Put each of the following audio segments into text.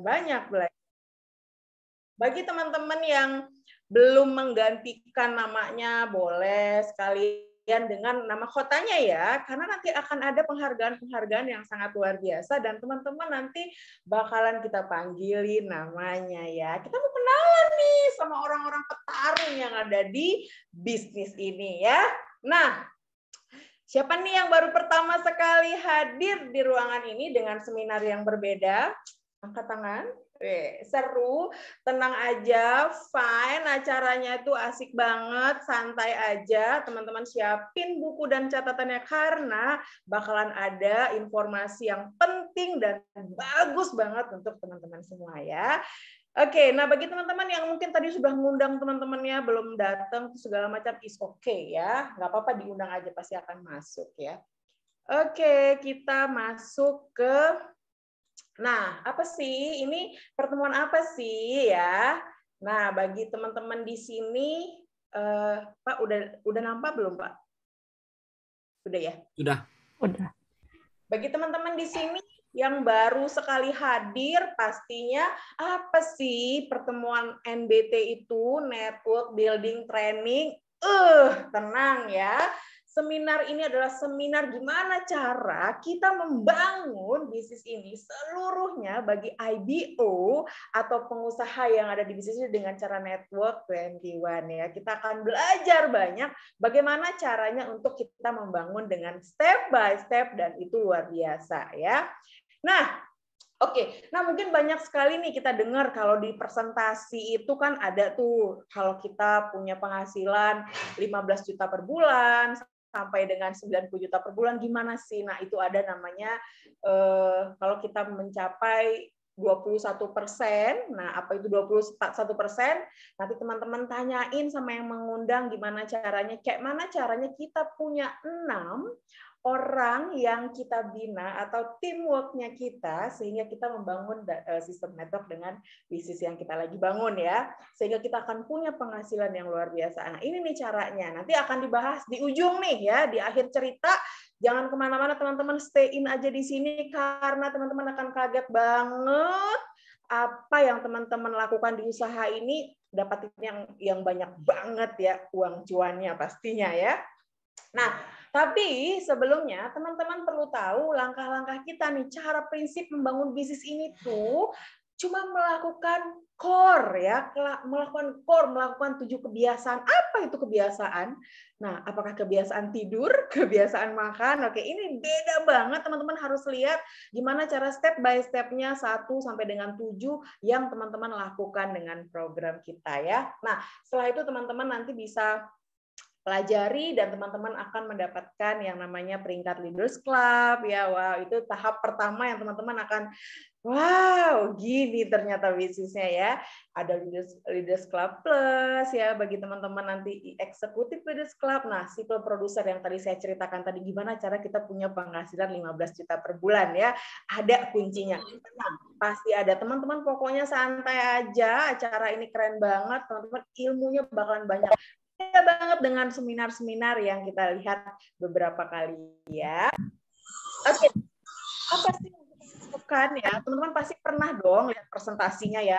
Banyak belajar. Bagi teman-teman yang belum menggantikan namanya, boleh sekalian dengan nama kotanya ya, karena nanti akan ada penghargaan-penghargaan yang sangat luar biasa dan teman-teman nanti bakalan kita panggilin namanya ya. Kita mau kenalan nih sama orang-orang petarung yang ada di bisnis ini ya. Nah, Siapa nih yang baru pertama sekali hadir di ruangan ini dengan seminar yang berbeda? angkat tangan. Weh, seru, tenang aja, fine, acaranya itu asik banget, santai aja, teman-teman siapin buku dan catatannya karena bakalan ada informasi yang penting dan bagus banget untuk teman-teman semua ya. Oke, nah bagi teman-teman yang mungkin tadi sudah mengundang teman-temannya belum datang segala macam is oke okay ya, nggak apa-apa diundang aja pasti akan masuk ya. Oke, kita masuk ke Nah, apa sih ini pertemuan apa sih ya? Nah, bagi teman-teman di sini, uh, Pak udah udah nampak belum Pak? Sudah ya? Sudah. Sudah. Bagi teman-teman di sini yang baru sekali hadir pastinya apa sih pertemuan NBT itu network building training eh uh, tenang ya seminar ini adalah seminar gimana cara kita membangun bisnis ini seluruhnya bagi IBO atau pengusaha yang ada di bisnis ini dengan cara network 21 ya. Kita akan belajar banyak bagaimana caranya untuk kita membangun dengan step by step dan itu luar biasa ya. Nah, Oke, nah mungkin banyak sekali nih kita dengar kalau di presentasi itu kan ada tuh kalau kita punya penghasilan 15 juta per bulan sampai dengan 90 juta per bulan gimana sih? Nah, itu ada namanya eh, kalau kita mencapai 21 persen. Nah, apa itu 21 persen? Nanti teman-teman tanyain sama yang mengundang gimana caranya. Kayak mana caranya kita punya 6 orang yang kita bina atau teamworknya kita sehingga kita membangun eh, sistem network dengan bisnis yang kita lagi bangun ya sehingga kita akan punya penghasilan yang luar biasa nah ini nih caranya nanti akan dibahas di ujung nih ya di akhir cerita jangan kemana-mana teman-teman stay in aja di sini karena teman-teman akan kaget banget apa yang teman-teman lakukan di usaha ini dapatin yang yang banyak banget ya uang cuannya pastinya ya. Nah, tapi sebelumnya teman-teman perlu tahu langkah-langkah kita nih, cara prinsip membangun bisnis ini tuh cuma melakukan core ya, melakukan core, melakukan tujuh kebiasaan. Apa itu kebiasaan? Nah, apakah kebiasaan tidur, kebiasaan makan? Oke, ini beda banget teman-teman harus lihat gimana cara step by step-nya satu sampai dengan tujuh yang teman-teman lakukan dengan program kita ya. Nah, setelah itu teman-teman nanti bisa pelajari dan teman-teman akan mendapatkan yang namanya peringkat Leaders Club ya wow itu tahap pertama yang teman-teman akan wow gini ternyata bisnisnya ya ada Leaders, Leaders Club Plus ya bagi teman-teman nanti eksekutif Leaders Club nah si produser yang tadi saya ceritakan tadi gimana cara kita punya penghasilan 15 juta per bulan ya ada kuncinya tenang hmm. pasti ada teman-teman pokoknya santai aja acara ini keren banget teman-teman ilmunya bakalan banyak beda iya banget dengan seminar-seminar yang kita lihat beberapa kali ya. Oke, okay. apa sih yang kita lakukan ya? Teman-teman pasti pernah dong lihat presentasinya ya.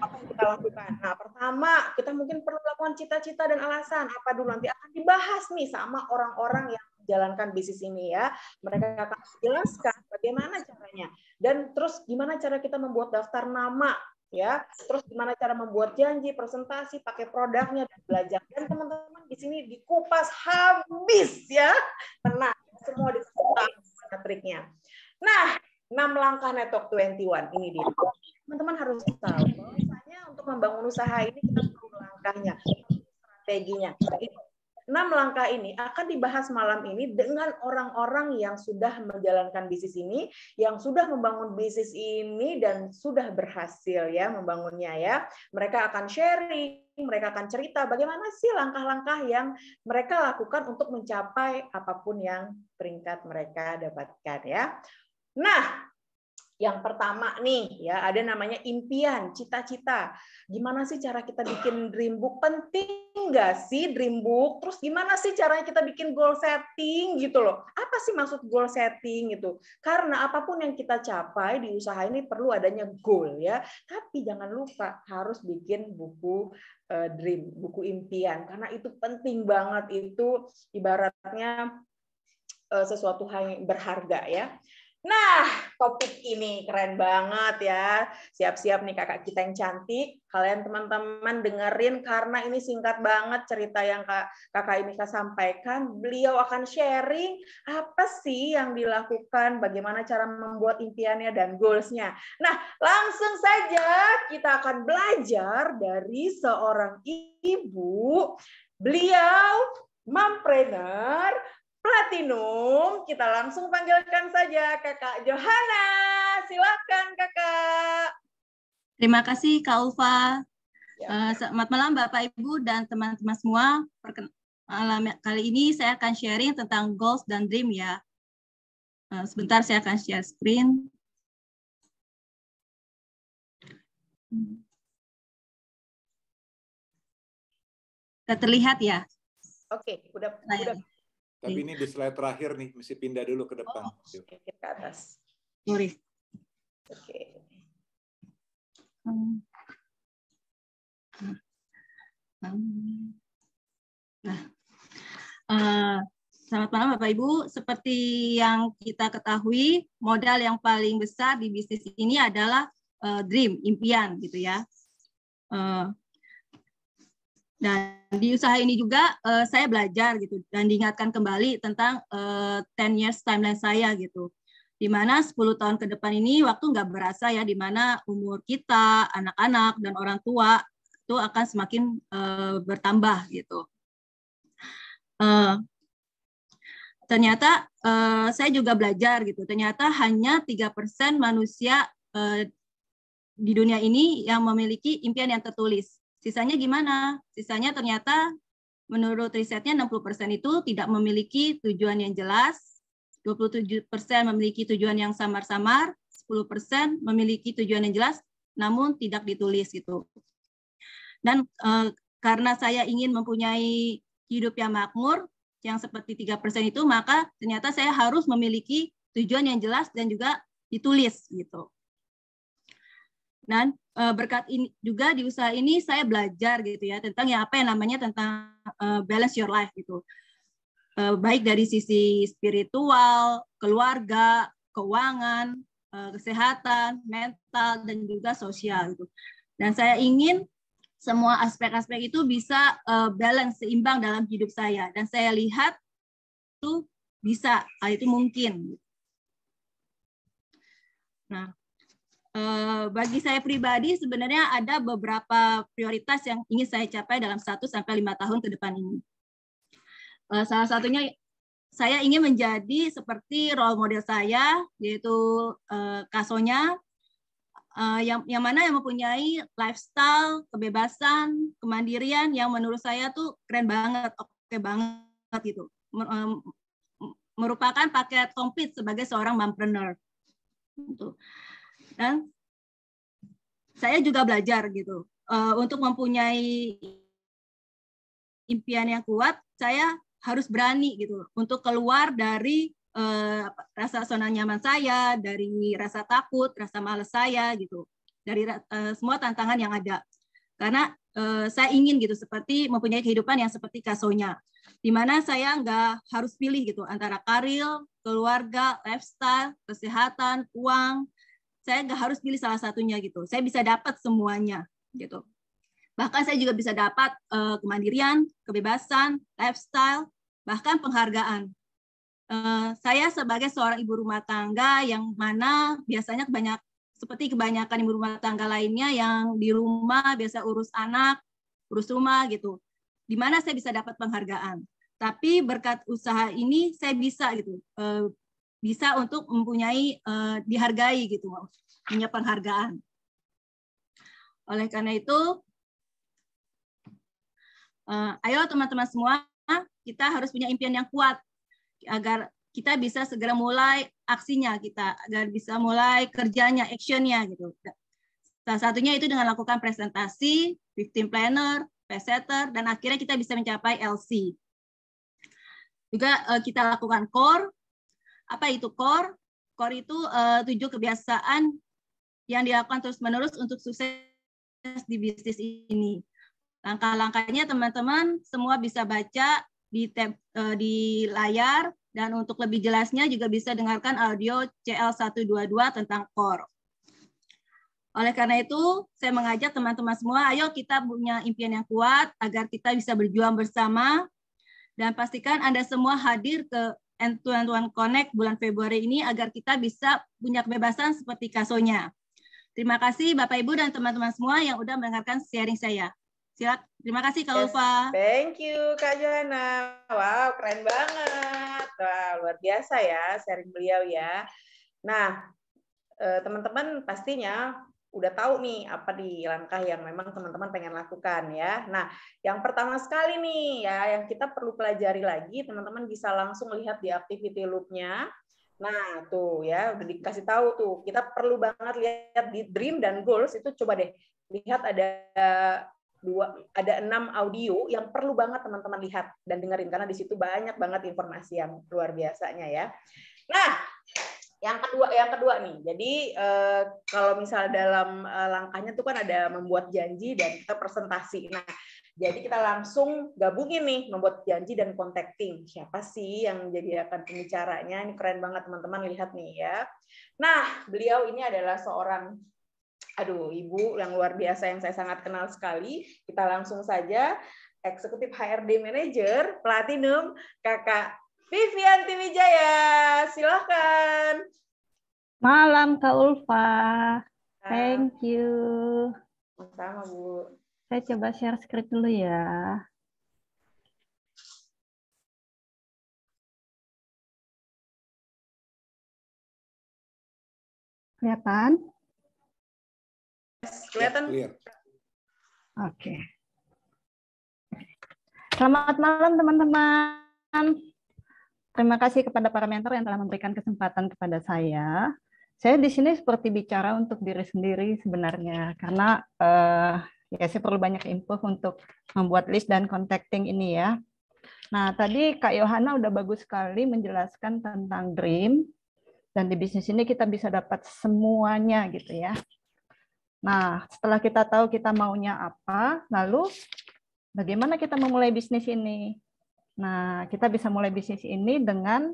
Apa yang kita lakukan? Nah, pertama kita mungkin perlu lakukan cita-cita dan alasan apa dulu nanti akan dibahas nih sama orang-orang yang menjalankan bisnis ini ya. Mereka akan jelaskan bagaimana caranya dan terus gimana cara kita membuat daftar nama ya terus gimana cara membuat janji presentasi pakai produknya dan belajar dan teman-teman di sini dikupas habis ya tenang semua dikupas triknya nah enam langkah network 21 ini dia teman-teman harus tahu bahwasanya untuk membangun usaha ini kita perlu langkahnya strateginya enam langkah ini akan dibahas malam ini dengan orang-orang yang sudah menjalankan bisnis ini, yang sudah membangun bisnis ini dan sudah berhasil ya membangunnya ya. Mereka akan sharing, mereka akan cerita bagaimana sih langkah-langkah yang mereka lakukan untuk mencapai apapun yang peringkat mereka dapatkan ya. Nah, yang pertama nih ya ada namanya impian, cita-cita. Gimana sih cara kita bikin dream book? Penting nggak sih dream book? Terus gimana sih caranya kita bikin goal setting gitu loh? Apa sih maksud goal setting gitu? Karena apapun yang kita capai di usaha ini perlu adanya goal ya. Tapi jangan lupa harus bikin buku eh, dream, buku impian karena itu penting banget itu ibaratnya eh, sesuatu yang berharga ya. Nah, topik ini keren banget ya. Siap-siap nih kakak kita yang cantik. Kalian teman-teman dengerin karena ini singkat banget cerita yang kak, kakak Inika sampaikan. Beliau akan sharing apa sih yang dilakukan, bagaimana cara membuat impiannya dan goalsnya. Nah, langsung saja kita akan belajar dari seorang ibu. Beliau mompreneur, Platinum, kita langsung panggilkan saja Kakak Johanna, Silakan Kakak. Terima kasih Kak Ulfa. Ya. Eh, selamat malam Bapak Ibu dan teman-teman semua. malam kali ini saya akan sharing tentang goals dan dream ya. Eh, sebentar saya akan share screen. Kita terlihat ya? Oke, udah, udah tapi iya. ini di slide terakhir nih, mesti pindah dulu ke depan. Oh, ke atas. Sorry. Oke. Okay. Hmm. Hmm. Nah, eh, selamat malam Bapak Ibu. Seperti yang kita ketahui, modal yang paling besar di bisnis ini adalah eh, dream, impian, gitu ya. Eh, dan di usaha ini juga uh, saya belajar gitu dan diingatkan kembali tentang uh, eh, 10 years timeline saya gitu. Di mana 10 tahun ke depan ini waktu nggak berasa ya di mana umur kita, anak-anak dan orang tua itu akan semakin uh, bertambah gitu. Uh, ternyata uh, saya juga belajar gitu. Ternyata hanya 3% manusia uh, di dunia ini yang memiliki impian yang tertulis Sisanya gimana? Sisanya ternyata menurut risetnya 60% itu tidak memiliki tujuan yang jelas, 27% memiliki tujuan yang samar-samar, 10% memiliki tujuan yang jelas namun tidak ditulis gitu. Dan e, karena saya ingin mempunyai hidup yang makmur yang seperti 3% itu maka ternyata saya harus memiliki tujuan yang jelas dan juga ditulis gitu. Dan eh, berkat ini juga di usaha ini saya belajar gitu ya tentang ya apa yang namanya tentang eh, balance your life gitu. Eh, baik dari sisi spiritual, keluarga, keuangan, kesehatan, mental dan juga sosial gitu. Dan saya ingin semua aspek-aspek itu bisa balance seimbang dalam hidup saya dan saya lihat itu bisa ah, itu mungkin. Nah, Eh, bagi saya pribadi sebenarnya ada beberapa prioritas yang ingin saya capai dalam satu sampai lima tahun ke depan ini. Eh, salah satunya saya ingin menjadi seperti role model saya yaitu eh, Kasonya yang yang mana yang mempunyai lifestyle, kebebasan, kemandirian yang menurut saya tuh keren banget, oke okay banget gitu. Merupakan paket komplit sebagai seorang mompreneur. Gitu dan saya juga belajar gitu uh, untuk mempunyai impian yang kuat saya harus berani gitu untuk keluar dari uh, rasa zona nyaman saya dari rasa takut rasa males saya gitu dari uh, semua tantangan yang ada karena uh, saya ingin gitu seperti mempunyai kehidupan yang seperti kasonya di mana saya nggak harus pilih gitu antara karir keluarga lifestyle kesehatan uang saya nggak harus pilih salah satunya gitu. Saya bisa dapat semuanya gitu. Bahkan saya juga bisa dapat uh, kemandirian, kebebasan, lifestyle, bahkan penghargaan. Uh, saya sebagai seorang ibu rumah tangga yang mana biasanya banyak seperti kebanyakan ibu rumah tangga lainnya yang di rumah biasa urus anak, urus rumah gitu. Di mana saya bisa dapat penghargaan. Tapi berkat usaha ini saya bisa gitu uh, bisa untuk mempunyai eh, dihargai gitu, punya penghargaan. Oleh karena itu, eh, ayo teman-teman semua kita harus punya impian yang kuat agar kita bisa segera mulai aksinya kita agar bisa mulai kerjanya actionnya gitu salah satunya itu dengan lakukan presentasi victim planner setter, dan akhirnya kita bisa mencapai LC juga eh, kita lakukan core apa itu core? Core itu uh, tujuh kebiasaan yang dilakukan terus-menerus untuk sukses di bisnis ini. Langkah-langkahnya teman-teman semua bisa baca di tab, uh, di layar dan untuk lebih jelasnya juga bisa dengarkan audio CL122 tentang core. Oleh karena itu, saya mengajak teman-teman semua, ayo kita punya impian yang kuat agar kita bisa berjuang bersama dan pastikan Anda semua hadir ke and Tuan Connect bulan Februari ini agar kita bisa punya kebebasan seperti kasonya. Terima kasih Bapak Ibu dan teman-teman semua yang udah mendengarkan sharing saya. Silat. Terima kasih Kak Lufa. Yes, thank you Kak Johanna. Wow, keren banget. Wah, luar biasa ya sharing beliau ya. Nah, eh, teman-teman pastinya udah tahu nih apa di langkah yang memang teman-teman pengen lakukan ya. Nah, yang pertama sekali nih ya yang kita perlu pelajari lagi, teman-teman bisa langsung lihat di activity loop-nya. Nah, tuh ya udah dikasih tahu tuh. Kita perlu banget lihat di dream dan goals itu coba deh lihat ada dua ada enam audio yang perlu banget teman-teman lihat dan dengerin karena di situ banyak banget informasi yang luar biasanya ya. Nah, yang kedua yang kedua nih jadi eh, kalau misal dalam uh, langkahnya tuh kan ada membuat janji dan kita presentasi nah jadi kita langsung gabungin nih membuat janji dan contacting siapa sih yang jadi akan pembicaranya ini keren banget teman-teman lihat nih ya nah beliau ini adalah seorang aduh ibu yang luar biasa yang saya sangat kenal sekali kita langsung saja eksekutif HRD manager platinum kakak Vivianti Wijaya, silakan. Malam Kak Ulfa. Thank you. Sama Bu. Saya coba share script dulu ya. ya kan? Kelihatan? kelihatan. Ya, Oke. Selamat malam teman-teman. Terima kasih kepada para mentor yang telah memberikan kesempatan kepada saya. Saya di sini seperti bicara untuk diri sendiri sebenarnya, karena uh, ya saya perlu banyak info untuk membuat list dan contacting ini ya. Nah, tadi Kak Yohana udah bagus sekali menjelaskan tentang dream, dan di bisnis ini kita bisa dapat semuanya gitu ya. Nah, setelah kita tahu kita maunya apa, lalu bagaimana kita memulai bisnis ini? Nah, kita bisa mulai bisnis ini dengan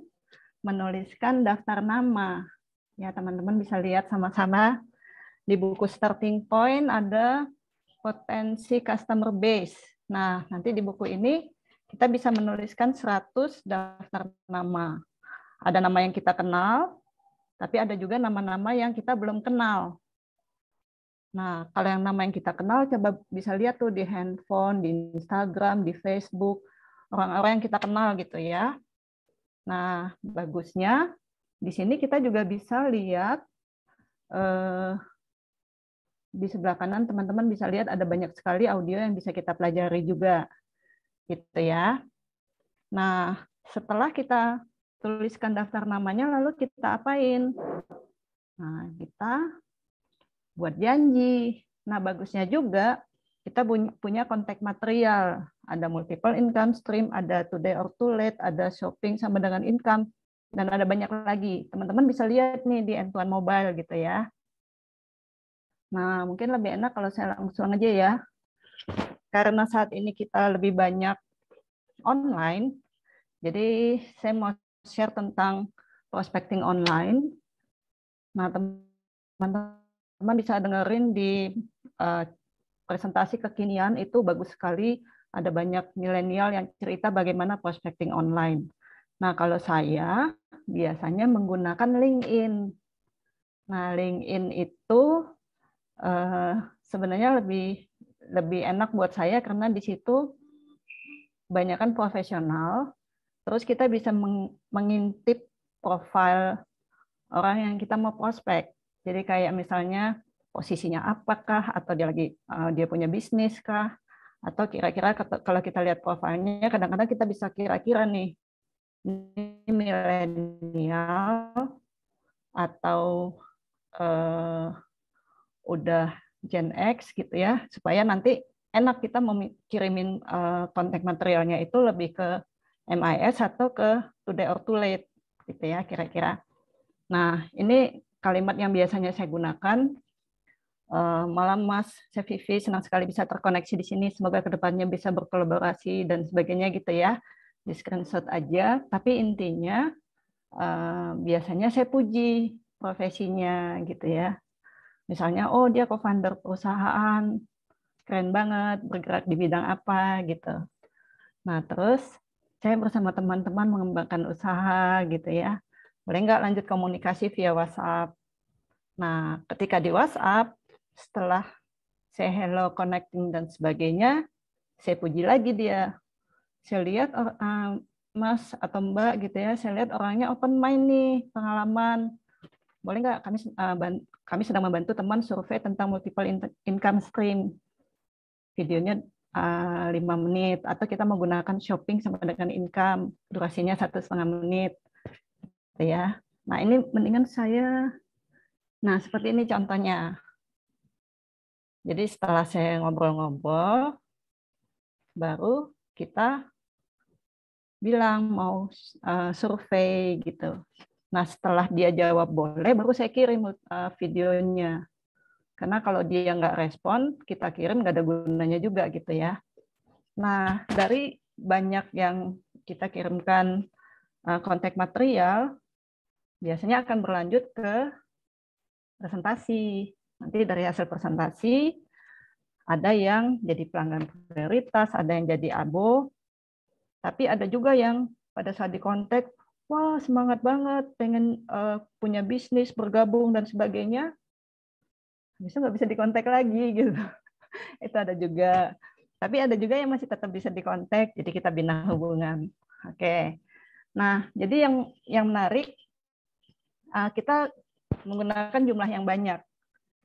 menuliskan daftar nama. Ya, teman-teman bisa lihat sama-sama di buku starting point ada potensi customer base. Nah, nanti di buku ini kita bisa menuliskan 100 daftar nama. Ada nama yang kita kenal, tapi ada juga nama-nama yang kita belum kenal. Nah, kalau yang nama yang kita kenal, coba bisa lihat tuh di handphone, di Instagram, di Facebook, orang-orang yang kita kenal gitu ya. Nah, bagusnya di sini kita juga bisa lihat eh, di sebelah kanan teman-teman bisa lihat ada banyak sekali audio yang bisa kita pelajari juga. Gitu ya. Nah, setelah kita tuliskan daftar namanya lalu kita apain? Nah, kita buat janji. Nah, bagusnya juga kita punya kontak material, ada multiple income stream, ada today or too late, ada shopping sama dengan income, dan ada banyak lagi. Teman-teman bisa lihat nih di Entuan Mobile gitu ya. Nah, mungkin lebih enak kalau saya langsung aja ya. Karena saat ini kita lebih banyak online, jadi saya mau share tentang prospecting online. Nah, teman-teman bisa dengerin di uh, presentasi kekinian itu bagus sekali. Ada banyak milenial yang cerita bagaimana prospecting online. Nah, kalau saya biasanya menggunakan LinkedIn. Nah, LinkedIn itu uh, sebenarnya lebih lebih enak buat saya karena di situ banyakkan profesional. Terus kita bisa mengintip profil orang yang kita mau prospek. Jadi kayak misalnya posisinya apakah atau dia lagi uh, dia punya bisnis kah atau kira-kira kalau kita lihat profilnya kadang-kadang kita bisa kira-kira nih ini milenial atau uh, udah Gen X gitu ya supaya nanti enak kita kirimin uh, eh, konten materialnya itu lebih ke MIS atau ke today or too late gitu ya kira-kira. Nah, ini kalimat yang biasanya saya gunakan Eh, malam Mas Vivi, senang sekali bisa terkoneksi di sini. Semoga kedepannya bisa berkolaborasi dan sebagainya gitu ya. Di screenshot aja. Tapi intinya eh, biasanya saya puji profesinya gitu ya. Misalnya, oh dia co-founder perusahaan, keren banget, bergerak di bidang apa gitu. Nah terus saya bersama teman-teman mengembangkan usaha gitu ya. Boleh nggak lanjut komunikasi via WhatsApp? Nah ketika di WhatsApp setelah saya hello connecting dan sebagainya saya puji lagi dia saya lihat uh, mas atau mbak gitu ya saya lihat orangnya open mind nih pengalaman boleh nggak kami uh, kami sedang membantu teman survei tentang multiple income stream videonya ah, lima uh, menit atau kita menggunakan shopping sama dengan income durasinya satu setengah menit gitu ya nah ini mendingan saya nah seperti ini contohnya jadi setelah saya ngobrol-ngobrol, baru kita bilang mau eh, survei gitu. Nah setelah dia jawab boleh, baru saya kirim eh, videonya. Karena kalau dia nggak respon, kita kirim nggak ada gunanya juga gitu ya. Nah dari banyak yang kita kirimkan eh, kontak material, biasanya akan berlanjut ke presentasi Nanti dari hasil presentasi, ada yang jadi pelanggan prioritas, ada yang jadi abo, tapi ada juga yang pada saat di kontak, wah semangat banget, pengen uh, punya bisnis, bergabung, dan sebagainya, bisa nggak bisa di kontak lagi gitu. Itu ada juga. Tapi ada juga yang masih tetap bisa di kontak, jadi kita bina hubungan. Oke. Okay. Nah, jadi yang yang menarik eh, kita menggunakan jumlah yang banyak.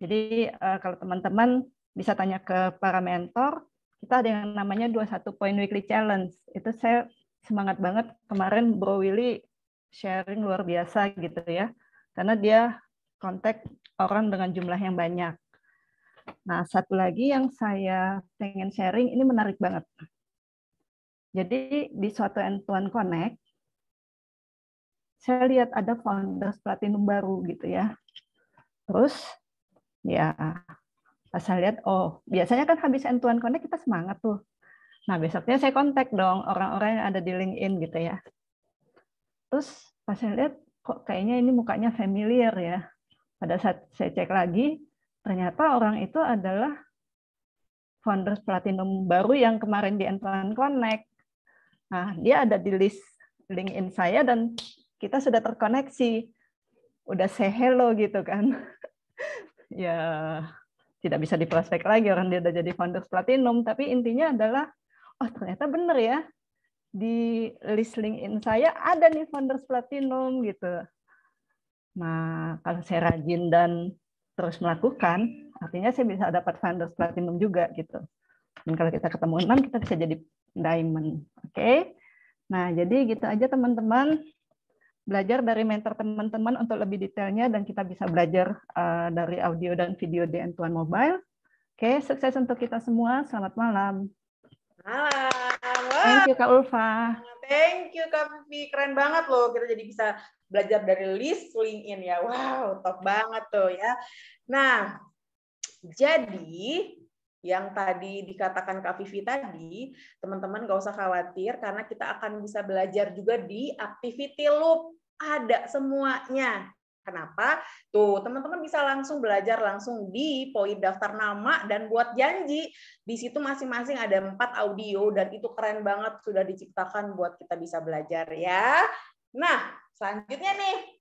Jadi uh, kalau teman-teman bisa tanya ke para mentor, kita ada yang namanya 21 Point Weekly Challenge. Itu saya semangat banget kemarin Bro Willy sharing luar biasa gitu ya. Karena dia kontak orang dengan jumlah yang banyak. Nah, satu lagi yang saya pengen sharing ini menarik banget. Jadi di suatu n Connect, saya lihat ada founders platinum baru gitu ya. Terus ya pas saya lihat oh biasanya kan habis entuan connect kita semangat tuh nah besoknya saya kontak dong orang-orang yang ada di LinkedIn gitu ya terus pas saya lihat kok kayaknya ini mukanya familiar ya pada saat saya cek lagi ternyata orang itu adalah founders platinum baru yang kemarin di entuan connect nah dia ada di list LinkedIn saya dan kita sudah terkoneksi udah say hello gitu kan ya tidak bisa diprospek lagi orang dia udah jadi founder platinum tapi intinya adalah oh ternyata bener ya di list LinkedIn saya ada nih founders platinum gitu nah kalau saya rajin dan terus melakukan artinya saya bisa dapat founders platinum juga gitu dan kalau kita ketemu enam kita bisa jadi diamond oke okay? nah jadi gitu aja teman-teman belajar dari mentor teman-teman untuk lebih detailnya dan kita bisa belajar eh, dari audio dan video di antuan Mobile. Oke, sukses untuk kita semua. Selamat malam. Malam. Wow. Thank you Kak Ulfa. Thank you Kak Vivi. Keren banget loh kita jadi bisa belajar dari list LinkedIn ya. Wow, top banget tuh ya. Nah, jadi yang tadi dikatakan Kak Vivi tadi, teman-teman gak usah khawatir karena kita akan bisa belajar juga di activity loop ada semuanya. Kenapa? Tuh, teman-teman bisa langsung belajar langsung di poin daftar nama dan buat janji. Di situ masing-masing ada empat audio dan itu keren banget sudah diciptakan buat kita bisa belajar ya. Nah, selanjutnya nih,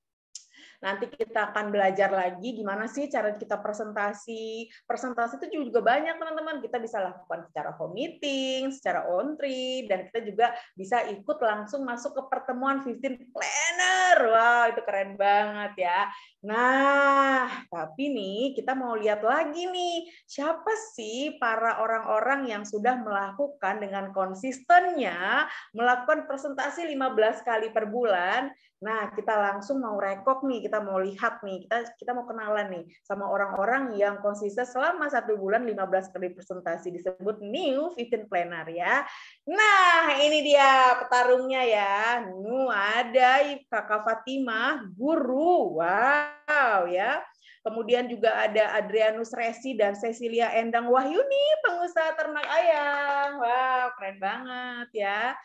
Nanti kita akan belajar lagi gimana sih cara kita presentasi. Presentasi itu juga banyak teman-teman. Kita bisa lakukan secara home meeting, secara on trip dan kita juga bisa ikut langsung masuk ke pertemuan 15 planner. Wow, itu keren banget ya. Nah, tapi nih kita mau lihat lagi nih, siapa sih para orang-orang yang sudah melakukan dengan konsistennya melakukan presentasi 15 kali per bulan Nah, kita langsung mau rekok nih, kita mau lihat nih, kita kita mau kenalan nih sama orang-orang yang konsisten selama satu bulan 15 kali presentasi disebut new 15 planner ya. Nah, ini dia petarungnya ya. Nu ada Kakak Fatimah, guru. Wow ya. Kemudian juga ada Adrianus Resi dan Cecilia Endang Wahyuni, pengusaha ternak ayam. Wow, keren banget ya.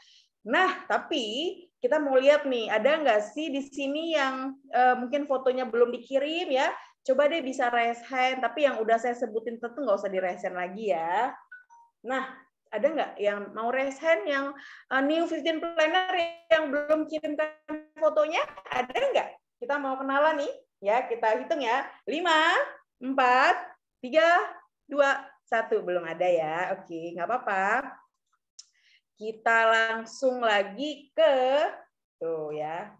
Nah, tapi kita mau lihat nih, ada nggak sih di sini yang uh, mungkin fotonya belum dikirim ya? Coba deh bisa raise hand, tapi yang udah saya sebutin tentu nggak usah di raise hand lagi ya. Nah, ada nggak yang mau raise hand yang uh, new 15 planner yang belum kirimkan fotonya? Ada nggak? Kita mau kenalan nih. Ya, kita hitung ya. 5, 4, 3, 2, 1. Belum ada ya. Oke, nggak apa-apa. Kita langsung lagi ke tuh ya.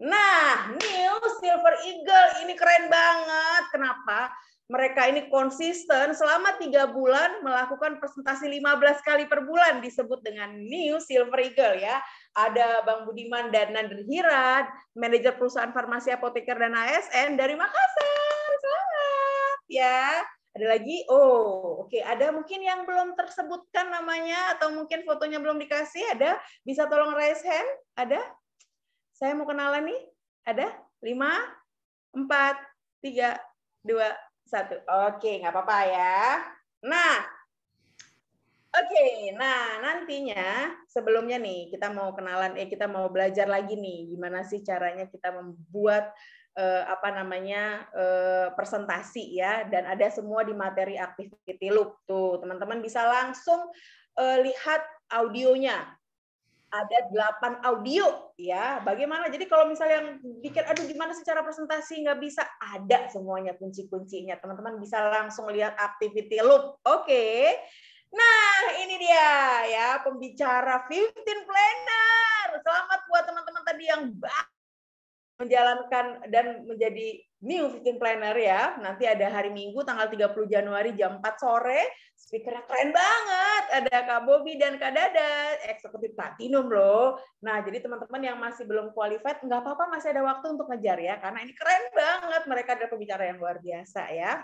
Nah, New Silver Eagle ini keren banget. Kenapa? Mereka ini konsisten selama tiga bulan melakukan presentasi 15 kali per bulan disebut dengan New Silver Eagle ya. Ada Bang Budiman dan Nander Hirat, manajer perusahaan farmasi apoteker dan ASN dari Makassar. Selamat ya. Ada lagi, oh oke, okay. ada mungkin yang belum tersebutkan namanya atau mungkin fotonya belum dikasih, ada? Bisa tolong raise hand? Ada? Saya mau kenalan nih, ada? Lima, empat, tiga, dua, satu. Oke, okay, nggak apa-apa ya. Nah, Oke, okay, nah nantinya sebelumnya nih kita mau kenalan, eh kita mau belajar lagi nih gimana sih caranya kita membuat eh, apa namanya eh, presentasi ya dan ada semua di materi activity loop tuh teman-teman bisa langsung eh, lihat audionya ada 8 audio ya. Bagaimana? Jadi kalau misalnya yang pikir aduh gimana secara presentasi nggak bisa, ada semuanya kunci-kuncinya. Teman-teman bisa langsung lihat activity loop. Oke. Okay. Nah, ini dia ya pembicara 15 planner. Selamat buat teman-teman tadi yang menjalankan dan menjadi new fitting planner ya. Nanti ada hari Minggu tanggal 30 Januari jam 4 sore. Speakernya keren banget. Ada Kak Bobi dan Kak Dada, eksekutif platinum loh. Nah, jadi teman-teman yang masih belum qualified, nggak apa-apa masih ada waktu untuk ngejar ya. Karena ini keren banget. Mereka ada pembicara yang luar biasa ya.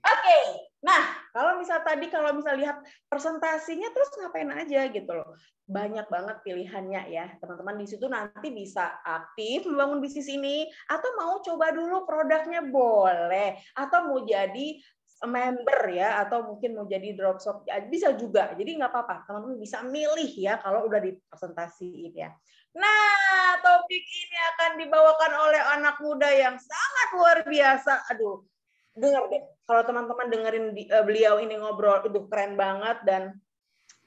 Oke, okay. Nah, kalau misal tadi kalau misal lihat presentasinya terus ngapain aja gitu loh. Banyak banget pilihannya ya. Teman-teman di situ nanti bisa aktif membangun bisnis ini atau mau coba dulu produknya boleh atau mau jadi member ya atau mungkin mau jadi drop shop ya, bisa juga jadi nggak apa-apa teman-teman bisa milih ya kalau udah dipresentasiin ya nah topik ini akan dibawakan oleh anak muda yang sangat luar biasa aduh dengar deh kalau teman-teman dengerin di, uh, beliau ini ngobrol itu keren banget dan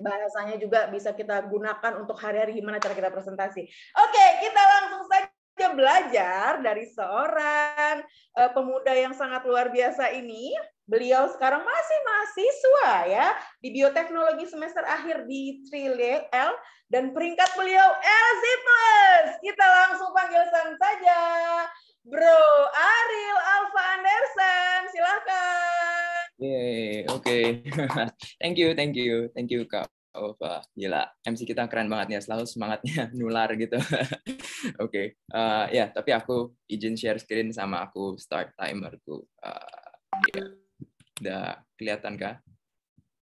bahasanya juga bisa kita gunakan untuk hari-hari gimana cara kita presentasi. Oke, kita langsung saja belajar dari seorang uh, pemuda yang sangat luar biasa ini. Beliau sekarang masih mahasiswa ya di bioteknologi semester akhir di Trilel L dan peringkat beliau LZ+. Kita langsung panggil saja Bro Ariel Alfa Anderson, silahkan. Yeay, oke. Okay. thank you, thank you, thank you Kak Ova. Gila, MC kita keren banget ya, selalu semangatnya nular gitu. oke, okay. uh, eh, ya yeah, tapi aku izin share screen sama aku start timerku. Uh, eh, yeah. Udah kelihatan kah?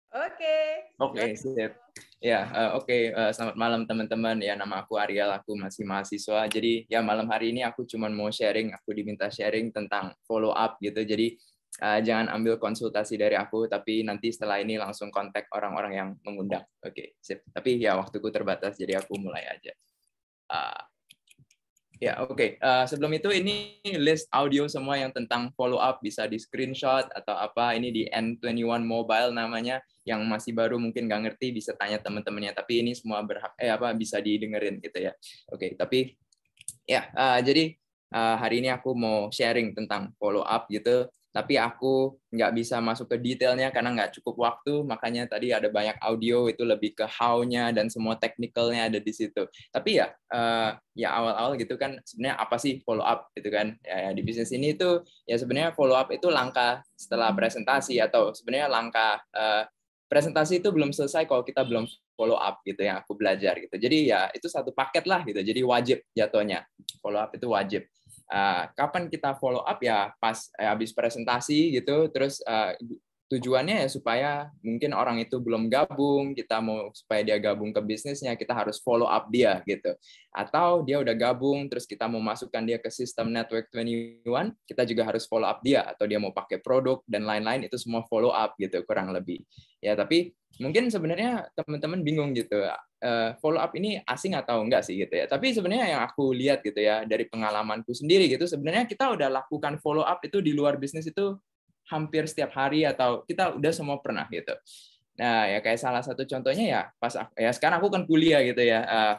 Oke. Okay. Oke, okay, siap. Ya, uh, oke. Okay. Uh, eh, selamat malam teman-teman. Ya, nama aku Ariel, aku masih mahasiswa. Jadi, ya malam hari ini aku cuma mau sharing, aku diminta sharing tentang follow up gitu. Jadi, uh, jangan ambil konsultasi dari aku, tapi nanti setelah ini langsung kontak orang-orang yang mengundang. Oke, okay, sip. Tapi ya waktuku terbatas, jadi aku mulai aja. Uh, ya, oke. Okay. Uh, sebelum itu, ini list audio semua yang tentang follow up bisa di screenshot atau apa. Ini di N21 Mobile namanya yang masih baru mungkin nggak ngerti bisa tanya teman-temannya tapi ini semua berhak eh apa bisa didengerin gitu ya oke okay, tapi ya uh, jadi uh, hari ini aku mau sharing tentang follow up gitu tapi aku nggak bisa masuk ke detailnya karena nggak cukup waktu makanya tadi ada banyak audio itu lebih ke how-nya dan semua technicalnya ada di situ tapi ya uh, ya awal-awal gitu kan sebenarnya apa sih follow up gitu kan ya, ya di bisnis ini itu ya sebenarnya follow up itu langkah setelah presentasi atau sebenarnya langkah uh, presentasi itu belum selesai kalau kita belum follow up gitu yang aku belajar gitu. Jadi ya itu satu paket lah gitu. Jadi wajib jatuhnya. Follow up itu wajib. Uh, kapan kita follow up ya pas eh, habis presentasi gitu terus uh, tujuannya ya supaya mungkin orang itu belum gabung, kita mau supaya dia gabung ke bisnisnya, kita harus follow up dia gitu. Atau dia udah gabung, terus kita mau masukkan dia ke sistem Network 21, kita juga harus follow up dia. Atau dia mau pakai produk dan lain-lain, itu semua follow up gitu kurang lebih. Ya tapi mungkin sebenarnya teman-teman bingung gitu, eh, follow up ini asing atau enggak sih gitu ya. Tapi sebenarnya yang aku lihat gitu ya dari pengalamanku sendiri gitu, sebenarnya kita udah lakukan follow up itu di luar bisnis itu hampir setiap hari atau kita udah semua pernah gitu. Nah, ya kayak salah satu contohnya ya pas aku, ya sekarang aku kan kuliah gitu ya. Uh,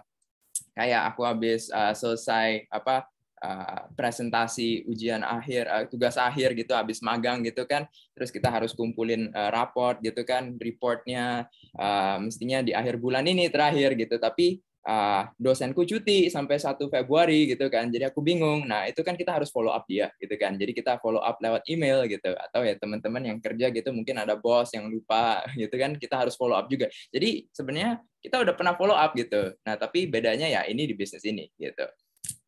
kayak aku habis uh, selesai apa uh, presentasi ujian akhir, uh, tugas akhir gitu habis magang gitu kan. Terus kita harus kumpulin uh, raport gitu kan, reportnya uh, mestinya di akhir bulan ini terakhir gitu. Tapi uh, dosenku cuti sampai 1 Februari gitu kan. Jadi aku bingung. Nah, itu kan kita harus follow up dia gitu kan. Jadi kita follow up lewat email gitu atau ya teman-teman yang kerja gitu mungkin ada bos yang lupa gitu kan kita harus follow up juga. Jadi sebenarnya kita udah pernah follow up gitu. Nah, tapi bedanya ya ini di bisnis ini gitu.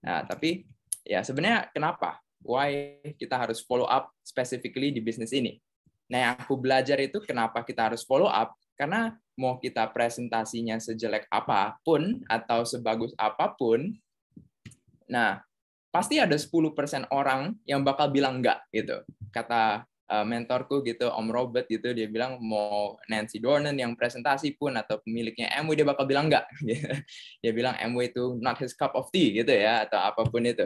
Nah, tapi ya sebenarnya kenapa? Why kita harus follow up specifically di bisnis ini? Nah, yang aku belajar itu kenapa kita harus follow up karena mau kita presentasinya sejelek apapun atau sebagus apapun, nah pasti ada 10% orang yang bakal bilang enggak gitu. Kata eh, mentorku gitu, Om Robert gitu, dia bilang mau Nancy Dornan yang presentasi pun atau pemiliknya W dia bakal bilang enggak. dia bilang W itu not his cup of tea gitu ya atau apapun itu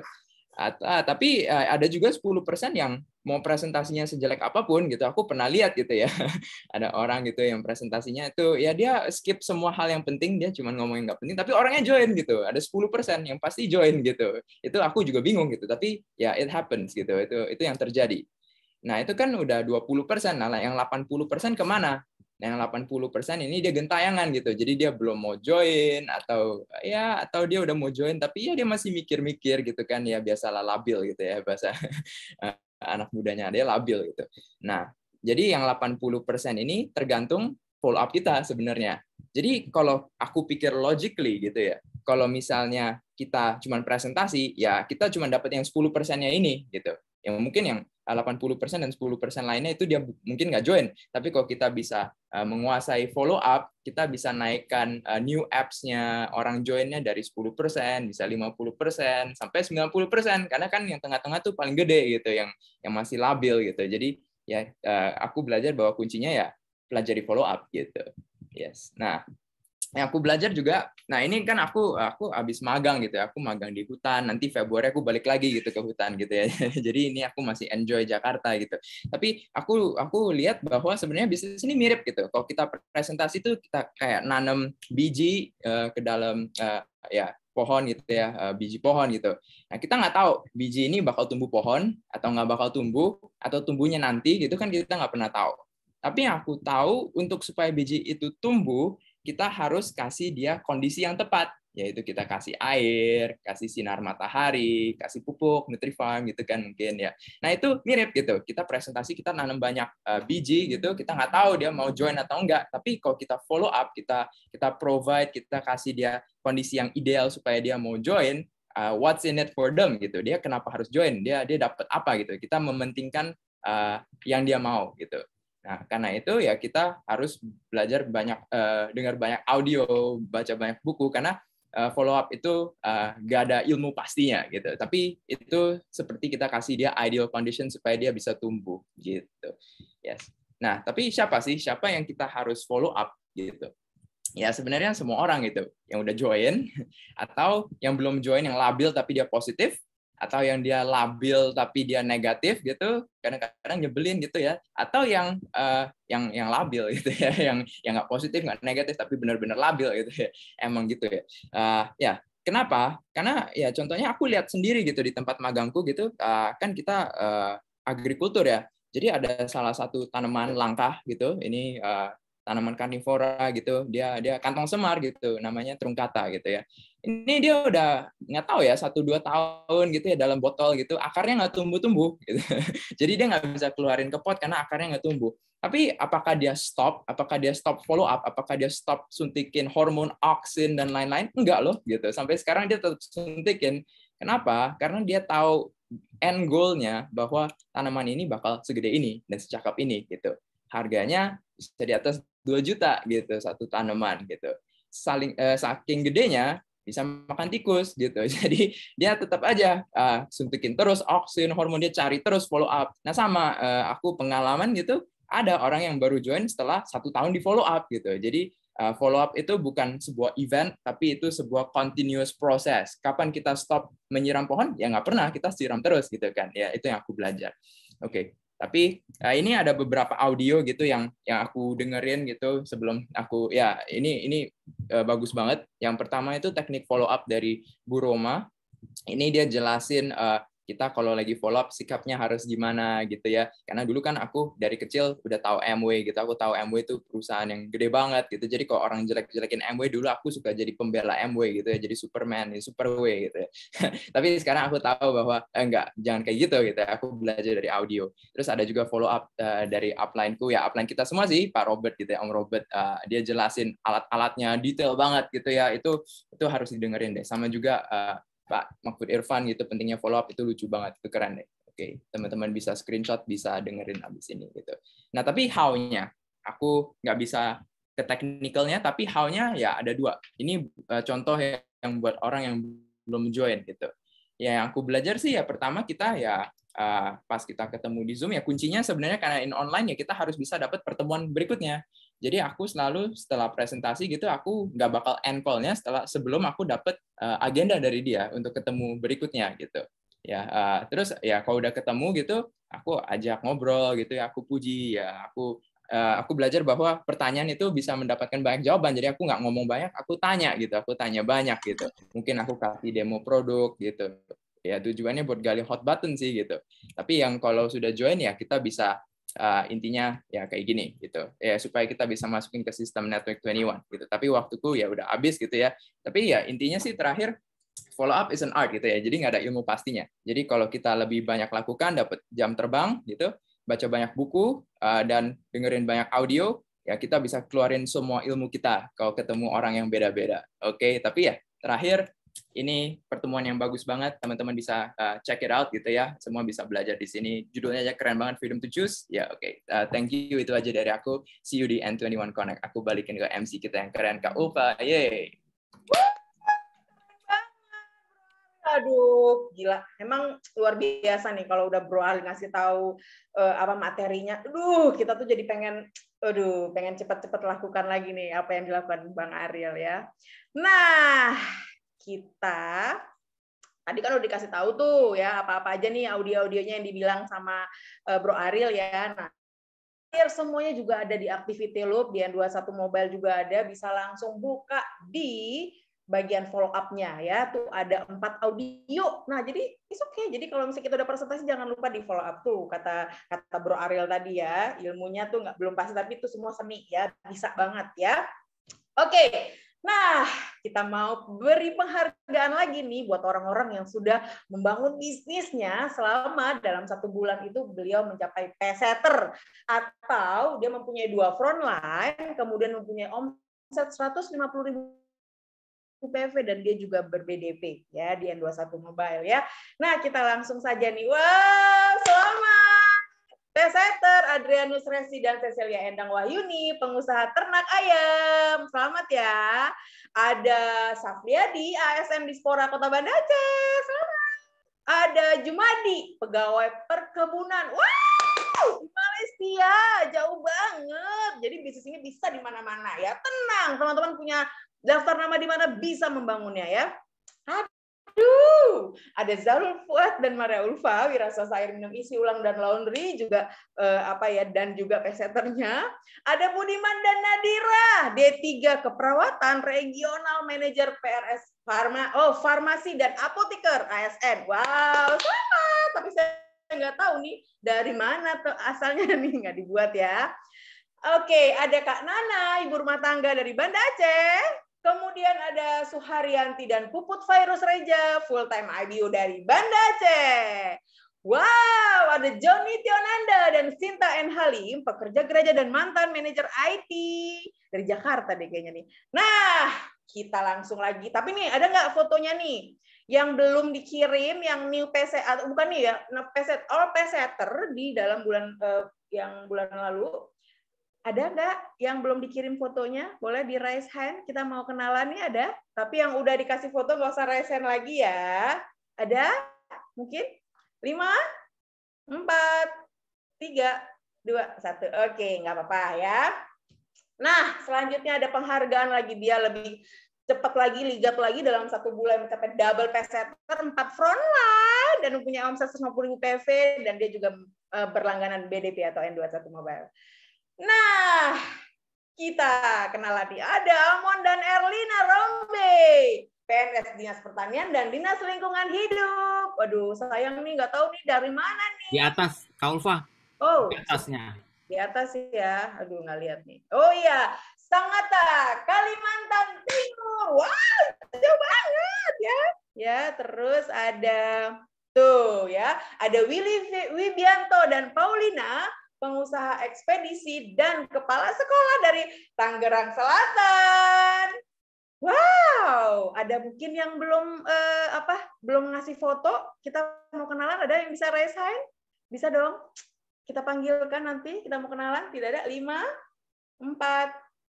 ah, tapi eh, ada juga 10% yang mau presentasinya sejelek apapun gitu aku pernah lihat gitu ya ada orang gitu yang presentasinya itu ya dia skip semua hal yang penting dia cuma ngomong yang nggak penting tapi orangnya join gitu ada 10% yang pasti join gitu itu aku juga bingung gitu tapi ya it happens gitu itu itu yang terjadi nah itu kan udah 20% nah yang 80% kemana Nah, yang 80% ini dia gentayangan gitu. Jadi dia belum mau join atau ya atau dia udah mau join tapi ya dia masih mikir-mikir gitu kan ya biasalah labil gitu ya bahasa eh, anak mudanya dia labil gitu. Nah, jadi yang 80% ini tergantung follow up kita sebenarnya. Jadi kalau aku pikir logically gitu ya. Kalau misalnya kita cuma presentasi, ya kita cuma dapat yang 10%-nya ini gitu. Yang mungkin yang 80% eh, dan 10% lainnya itu dia mungkin nggak join. Tapi kalau kita bisa eh, menguasai follow up, kita bisa naikkan eh, new apps-nya orang join-nya dari 10%, bisa 50%, sampai 90%. Karena kan yang tengah-tengah tuh paling gede gitu, yang yang masih labil gitu. Jadi ya aku belajar bahwa kuncinya ya pelajari follow up gitu. Yes. Nah, yang aku belajar juga nah ini kan aku aku habis magang gitu ya aku magang di hutan nanti Februari aku balik lagi gitu ke hutan gitu ya jadi ini aku masih enjoy Jakarta gitu tapi aku aku lihat bahwa sebenarnya bisnis ini mirip gitu kalau kita presentasi itu kita kayak nanam biji uh, ke dalam uh, ya pohon gitu ya uh, biji pohon gitu nah kita nggak tahu biji ini bakal tumbuh pohon atau nggak bakal tumbuh atau tumbuhnya nanti gitu kan kita nggak pernah tahu tapi yang aku tahu untuk supaya biji itu tumbuh kita harus kasih dia kondisi yang tepat, yaitu kita kasih air, kasih sinar matahari, kasih pupuk, nutrifarm gitu kan mungkin ya. Nah itu mirip gitu. Kita presentasi kita nanam banyak uh, biji gitu, kita nggak tahu dia mau join atau enggak. Tapi kalau kita follow up, kita kita provide, kita kasih dia kondisi yang ideal supaya dia mau join, uh, what's in it for them gitu. Dia kenapa harus join? Dia dia dapat apa gitu. Kita mementingkan uh, yang dia mau gitu. Nah, karena itu ya kita harus belajar banyak uh, dengar banyak audio, baca banyak buku karena uh, follow up itu uh, eh, gak ada ilmu pastinya gitu. Tapi itu seperti kita kasih dia ideal condition supaya dia bisa tumbuh gitu. Yes. Nah, tapi siapa sih siapa yang kita harus follow up gitu? Ya sebenarnya semua orang gitu yang udah join atau yang belum join yang labil tapi dia positif atau yang dia labil tapi dia negatif gitu kadang-kadang nyebelin gitu ya atau yang uh, yang yang labil gitu ya yang yang nggak positif nggak negatif tapi benar-benar labil gitu ya emang gitu ya uh, ya kenapa karena ya contohnya aku lihat sendiri gitu di tempat magangku gitu uh, kan kita uh, agrikultur ya jadi ada salah satu tanaman langkah gitu ini uh, tanaman karnivora gitu dia dia kantong semar gitu namanya terungkata gitu ya ini dia udah nggak tahu ya satu dua tahun gitu ya dalam botol gitu akarnya nggak tumbuh tumbuh gitu jadi dia nggak bisa keluarin ke pot karena akarnya nggak tumbuh tapi apakah dia stop apakah dia stop follow up apakah dia stop suntikin hormon oksin dan lain-lain enggak loh gitu sampai sekarang dia tetap suntikin kenapa karena dia tahu end goalnya bahwa tanaman ini bakal segede ini dan secakap ini gitu harganya bisa di atas 2 juta gitu satu tanaman gitu. Saling uh, saking gedenya bisa makan tikus gitu. Jadi dia tetap aja uh, suntikin terus oksigen hormon dia cari terus follow up. Nah sama uh, aku pengalaman gitu ada orang yang baru join setelah satu tahun di follow up gitu. Jadi uh, follow up itu bukan sebuah event tapi itu sebuah continuous process. Kapan kita stop menyiram pohon? Ya nggak pernah kita siram terus gitu kan. Ya itu yang aku belajar. Oke. Okay tapi uh, ini ada beberapa audio gitu yang yang aku dengerin gitu sebelum aku ya ini ini uh, bagus banget yang pertama itu teknik follow up dari Bu Roma ini dia jelasin uh, kita kalau lagi follow up sikapnya harus gimana gitu ya karena dulu kan aku dari kecil udah tahu MW gitu aku tahu MW itu perusahaan yang gede banget gitu jadi kalau orang jelek-jelekin MW dulu aku suka jadi pembela MW gitu ya jadi Superman ya Superway gitu ya. tapi sekarang aku tahu bahwa eh, enggak jangan kayak gitu gitu ya. aku belajar dari audio terus ada juga follow up uh, dari ku ya upline kita semua sih Pak Robert gitu ya Om Robert uh, dia jelasin alat-alatnya detail banget gitu ya itu itu harus didengerin deh sama juga uh, Pak Mahfud Irfan gitu pentingnya follow up itu lucu banget itu keren deh oke teman-teman bisa screenshot bisa dengerin abis ini gitu nah tapi how-nya aku nggak bisa ke teknikalnya tapi how-nya ya ada dua ini uh, contoh yang buat orang yang belum join gitu ya yang aku belajar sih ya pertama kita ya uh, pas kita ketemu di zoom ya kuncinya sebenarnya karena in online ya kita harus bisa dapat pertemuan berikutnya jadi aku selalu setelah presentasi gitu aku nggak bakal end call-nya setelah sebelum aku dapat uh, eh, agenda dari dia untuk ketemu berikutnya gitu. Ya, uh, terus ya kalau udah ketemu gitu, aku ajak ngobrol gitu ya, aku puji ya, aku uh, aku belajar bahwa pertanyaan itu bisa mendapatkan banyak jawaban. Jadi aku nggak ngomong banyak, aku tanya gitu, aku tanya banyak gitu. Mungkin aku kasih demo produk gitu. Ya tujuannya buat gali hot button sih gitu. Tapi yang kalau sudah join ya kita bisa uh, intinya ya kayak gini gitu ya supaya kita bisa masukin ke sistem network 21 gitu tapi waktuku ya udah habis gitu ya tapi ya intinya sih terakhir follow up is an art gitu ya jadi nggak ada ilmu pastinya jadi kalau kita lebih banyak lakukan dapat jam terbang gitu baca banyak buku uh, dan dengerin banyak audio ya kita bisa keluarin semua ilmu kita kalau ketemu orang yang beda-beda oke okay? tapi ya terakhir ini pertemuan yang bagus banget. Teman-teman bisa uh, check it out gitu ya. Semua bisa belajar di sini. Judulnya aja keren banget, Freedom to Choose. Ya yeah, oke, okay. uh, eh, thank you. Itu aja dari aku. See you di N21 Connect. Aku balikin ke MC kita yang keren, Kak Upa. Yeay! Aduh, gila. Emang luar biasa nih kalau udah Bro Ali ngasih tahu uh, apa materinya. Aduh, kita tuh jadi pengen aduh, pengen cepat-cepat lakukan lagi nih apa yang dilakukan Bang Ariel ya. Nah, kita tadi kan udah dikasih tahu tuh ya apa-apa aja nih audio-audionya yang dibilang sama uh, Bro Aril ya. Nah, biar semuanya juga ada di Activity Loop, di N21 Mobile juga ada, bisa langsung buka di bagian follow up-nya ya. Tuh ada empat audio. Nah, jadi it's oke. Okay. Jadi kalau misalnya kita udah presentasi jangan lupa di follow up tuh kata kata Bro Ariel tadi ya. Ilmunya tuh nggak belum pasti tapi itu semua seni ya, bisa banget ya. Oke. Okay. Nah, kita mau beri penghargaan lagi nih buat orang-orang yang sudah membangun bisnisnya selama dalam satu bulan itu beliau mencapai peseter atau dia mempunyai dua front line kemudian mempunyai omset 150 ribu pv dan dia juga berbdp ya di N21 Mobile ya. Nah, kita langsung saja nih. Wah, wow! Teseter Adrianus Resi dan Cecilia Endang Wahyuni, pengusaha ternak ayam. Selamat ya. Ada Safriadi, ASN Spora Kota Banda Selamat. Ada Jumadi, pegawai perkebunan. Wow! Malaysia, jauh banget. Jadi bisnis ini bisa di mana-mana ya. Tenang, teman-teman punya daftar nama di mana bisa membangunnya ya. Aduh, ada Zarul Fuad dan Maria Ulfa, Wirasa Sair Minum Isi Ulang dan Laundry juga eh, apa ya dan juga peseternya. Ada Budiman dan Nadira, D3 Keperawatan Regional Manager PRS Farma oh Farmasi dan Apoteker ASN. Wow, sama, tapi saya nggak tahu nih dari mana tuh asalnya nih nggak dibuat ya. Oke, ada Kak Nana, ibu rumah tangga dari Banda Aceh. Kemudian ada Suharyanti dan Puput Virus Reja, full time IBU dari Banda Aceh. Wow, ada Johnny Tionanda dan Sinta N. Halim, pekerja gereja dan mantan manajer IT dari Jakarta deh kayaknya nih. Nah, kita langsung lagi. Tapi nih, ada nggak fotonya nih? Yang belum dikirim, yang new PC, bukan nih ya, PC, all oh, peseter di dalam bulan eh, yang bulan lalu, ada nggak yang belum dikirim fotonya? Boleh di raise hand, kita mau kenalan nih ada. Tapi yang udah dikasih foto nggak usah raise hand lagi ya. Ada? Mungkin? Lima? Empat? Tiga? Dua? Satu? Oke, nggak apa-apa ya. Nah, selanjutnya ada penghargaan lagi. Dia lebih cepat lagi, ligat lagi dalam satu bulan. Mencapai double pesetter, empat front frontline, dan punya omset 150 PV, dan dia juga eh, berlangganan BDP atau N21 Mobile. Nah, kita lagi. ada Amon dan Erlina Rombe, PNS Dinas Pertanian dan Dinas Lingkungan Hidup. Waduh, sayang nih nggak tahu nih dari mana nih. Di atas, Kaulfa. Oh, di atasnya. Di atas ya. Aduh, nggak lihat nih. Oh iya, Sangatta, Kalimantan Timur. Wow, jauh banget ya. Ya, terus ada Tuh ya, ada Willy Wibianto dan Paulina pengusaha ekspedisi, dan kepala sekolah dari Tangerang Selatan. Wow, ada mungkin yang belum eh, apa belum ngasih foto. Kita mau kenalan, ada yang bisa raise hand? Bisa dong. Kita panggilkan nanti. Kita mau kenalan. Tidak ada. Lima, empat,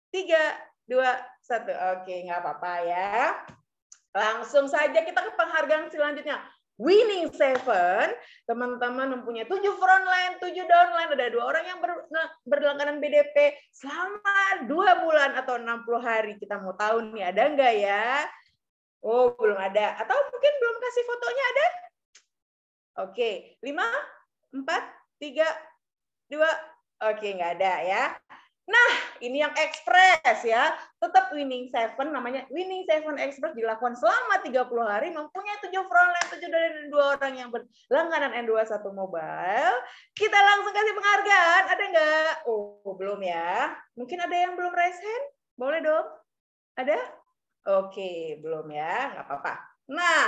tiga, dua, satu. Oke, nggak apa-apa ya. Langsung saja kita ke penghargaan selanjutnya. Winning Seven, teman-teman mempunyai tujuh front line, tujuh down line. ada dua orang yang ber, nah, berlangganan BDP selama dua bulan atau 60 hari. Kita mau tahu nih, ada nggak ya? Oh, belum ada. Atau mungkin belum kasih fotonya ada? Oke, lima, empat, tiga, dua, oke, nggak ada ya. Nah, ini yang ekspres ya. Tetap winning seven namanya winning seven ekspres dilakukan selama 30 hari mempunyai 7 frontline, 7 dari dua orang yang berlangganan N21 mobile. Kita langsung kasih penghargaan. Ada nggak? Oh, belum ya. Mungkin ada yang belum raise hand? Boleh dong? Ada? Oke, belum ya. Nggak apa-apa. Nah,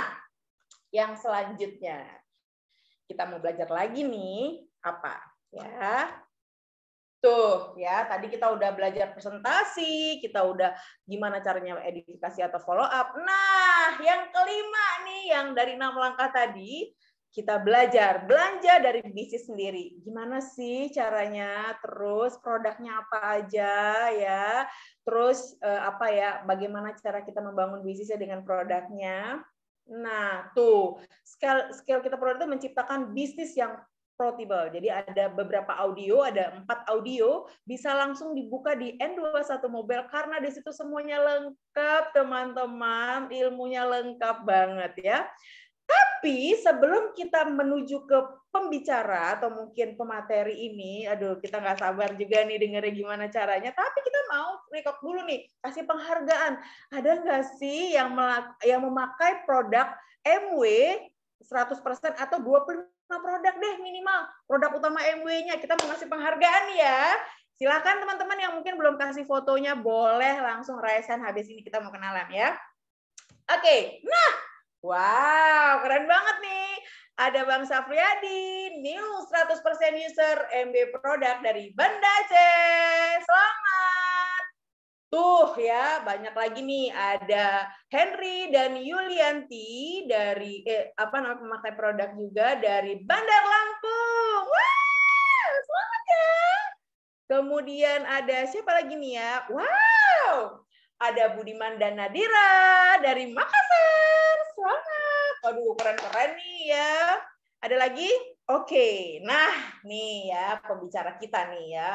yang selanjutnya. Kita mau belajar lagi nih. Apa? Ya, Tuh gitu. ya, tadi kita udah belajar presentasi, kita udah gimana caranya edifikasi atau follow up. Nah, yang kelima nih yang dari enam langkah tadi, kita belajar belanja dari bisnis sendiri. Gimana sih caranya? Terus produknya apa aja ya? Terus eh, apa ya? Bagaimana cara kita membangun bisnisnya dengan produknya? Nah, tuh skill skill kita produk itu menciptakan bisnis yang Protable. Jadi ada beberapa audio, ada empat audio, bisa langsung dibuka di N21 Mobile karena di situ semuanya lengkap, teman-teman, ilmunya lengkap banget ya. Tapi sebelum kita menuju ke pembicara atau mungkin pemateri ini, aduh kita nggak sabar juga nih dengerin gimana caranya. Tapi kita mau rekok dulu nih, kasih penghargaan. Ada nggak sih yang yang memakai produk MW 100% atau 25 5 produk deh minimal. Produk utama MW-nya kita mau ngasih penghargaan ya. Silakan teman-teman yang mungkin belum kasih fotonya boleh langsung raisan habis ini kita mau kenalan ya. Oke, nah, wow, keren banget nih. Ada Bang Safriyadi, new 100% user MB produk dari Banda Aceh. Selamat. Tuh ya, banyak lagi nih ada Henry dan Yulianti dari eh, apa namanya pemakai produk juga dari Bandar Lampung. Wah, selamat ya. Kemudian ada siapa lagi nih ya? Wow, ada Budiman dan Nadira dari Makassar. Selamat. Aduh, keren-keren nih ya. Ada lagi? Oke, nah nih ya pembicara kita nih ya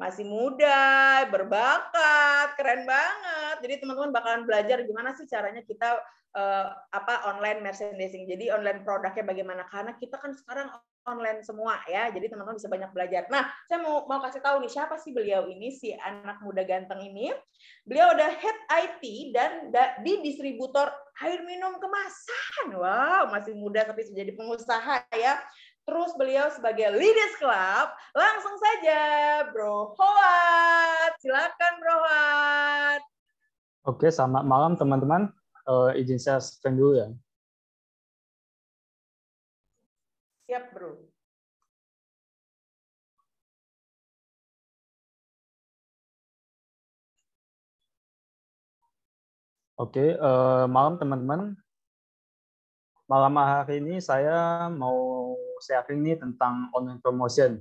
masih muda, berbakat, keren banget. Jadi teman-teman bakalan belajar gimana sih caranya kita uh, apa online merchandising. Jadi online produknya bagaimana karena kita kan sekarang online semua ya. Jadi teman-teman bisa banyak belajar. Nah, saya mau mau kasih tahu nih siapa sih beliau ini si anak muda ganteng ini. Beliau udah head IT dan di distributor air minum kemasan. Wow, masih muda tapi sudah jadi pengusaha ya. Terus beliau sebagai Leaders Club, langsung saja Bro Hoat. Silakan Bro Hoat. Oke, selamat malam teman-teman. Uh, izin saya spend dulu ya. Siap Bro. Oke, okay, uh, eh, malam teman-teman malam hari ini saya mau sharing nih tentang online promotion.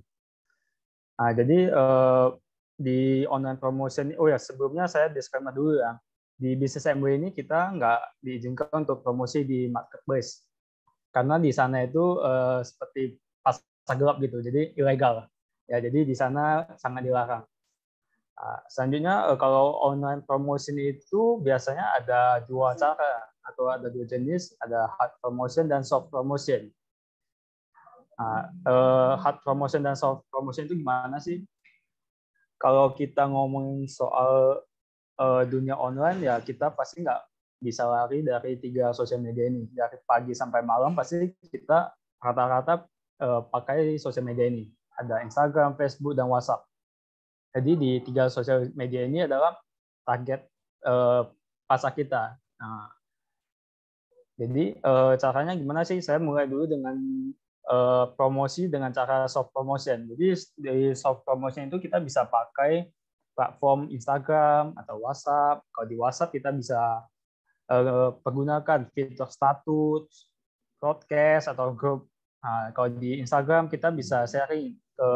Nah, jadi uh, di online promotion, oh ya sebelumnya saya disclaimer dulu ya. Di bisnis MW ini kita nggak diizinkan untuk promosi di marketplace. Karena di sana itu uh, seperti pasar gelap gitu, jadi ilegal. Ya, jadi di sana sangat dilarang. Nah, selanjutnya uh, kalau online promotion itu biasanya ada dua cara atau ada dua jenis, ada hard promotion dan soft promotion. Nah, uh, hard promotion dan soft promotion itu gimana sih? Kalau kita ngomongin soal uh, dunia online, ya kita pasti nggak bisa lari dari tiga sosial media ini. Dari pagi sampai malam pasti kita rata-rata uh, pakai sosial media ini. Ada Instagram, Facebook, dan WhatsApp. Jadi di tiga sosial media ini adalah target uh, pasar kita. Nah, jadi uh, caranya gimana sih? Saya mulai dulu dengan uh, promosi dengan cara soft promotion. Jadi dari soft promotion itu kita bisa pakai platform Instagram atau WhatsApp. Kalau di WhatsApp kita bisa uh, pergunakan fitur status, broadcast atau grup. Nah, kalau di Instagram kita bisa sharing ke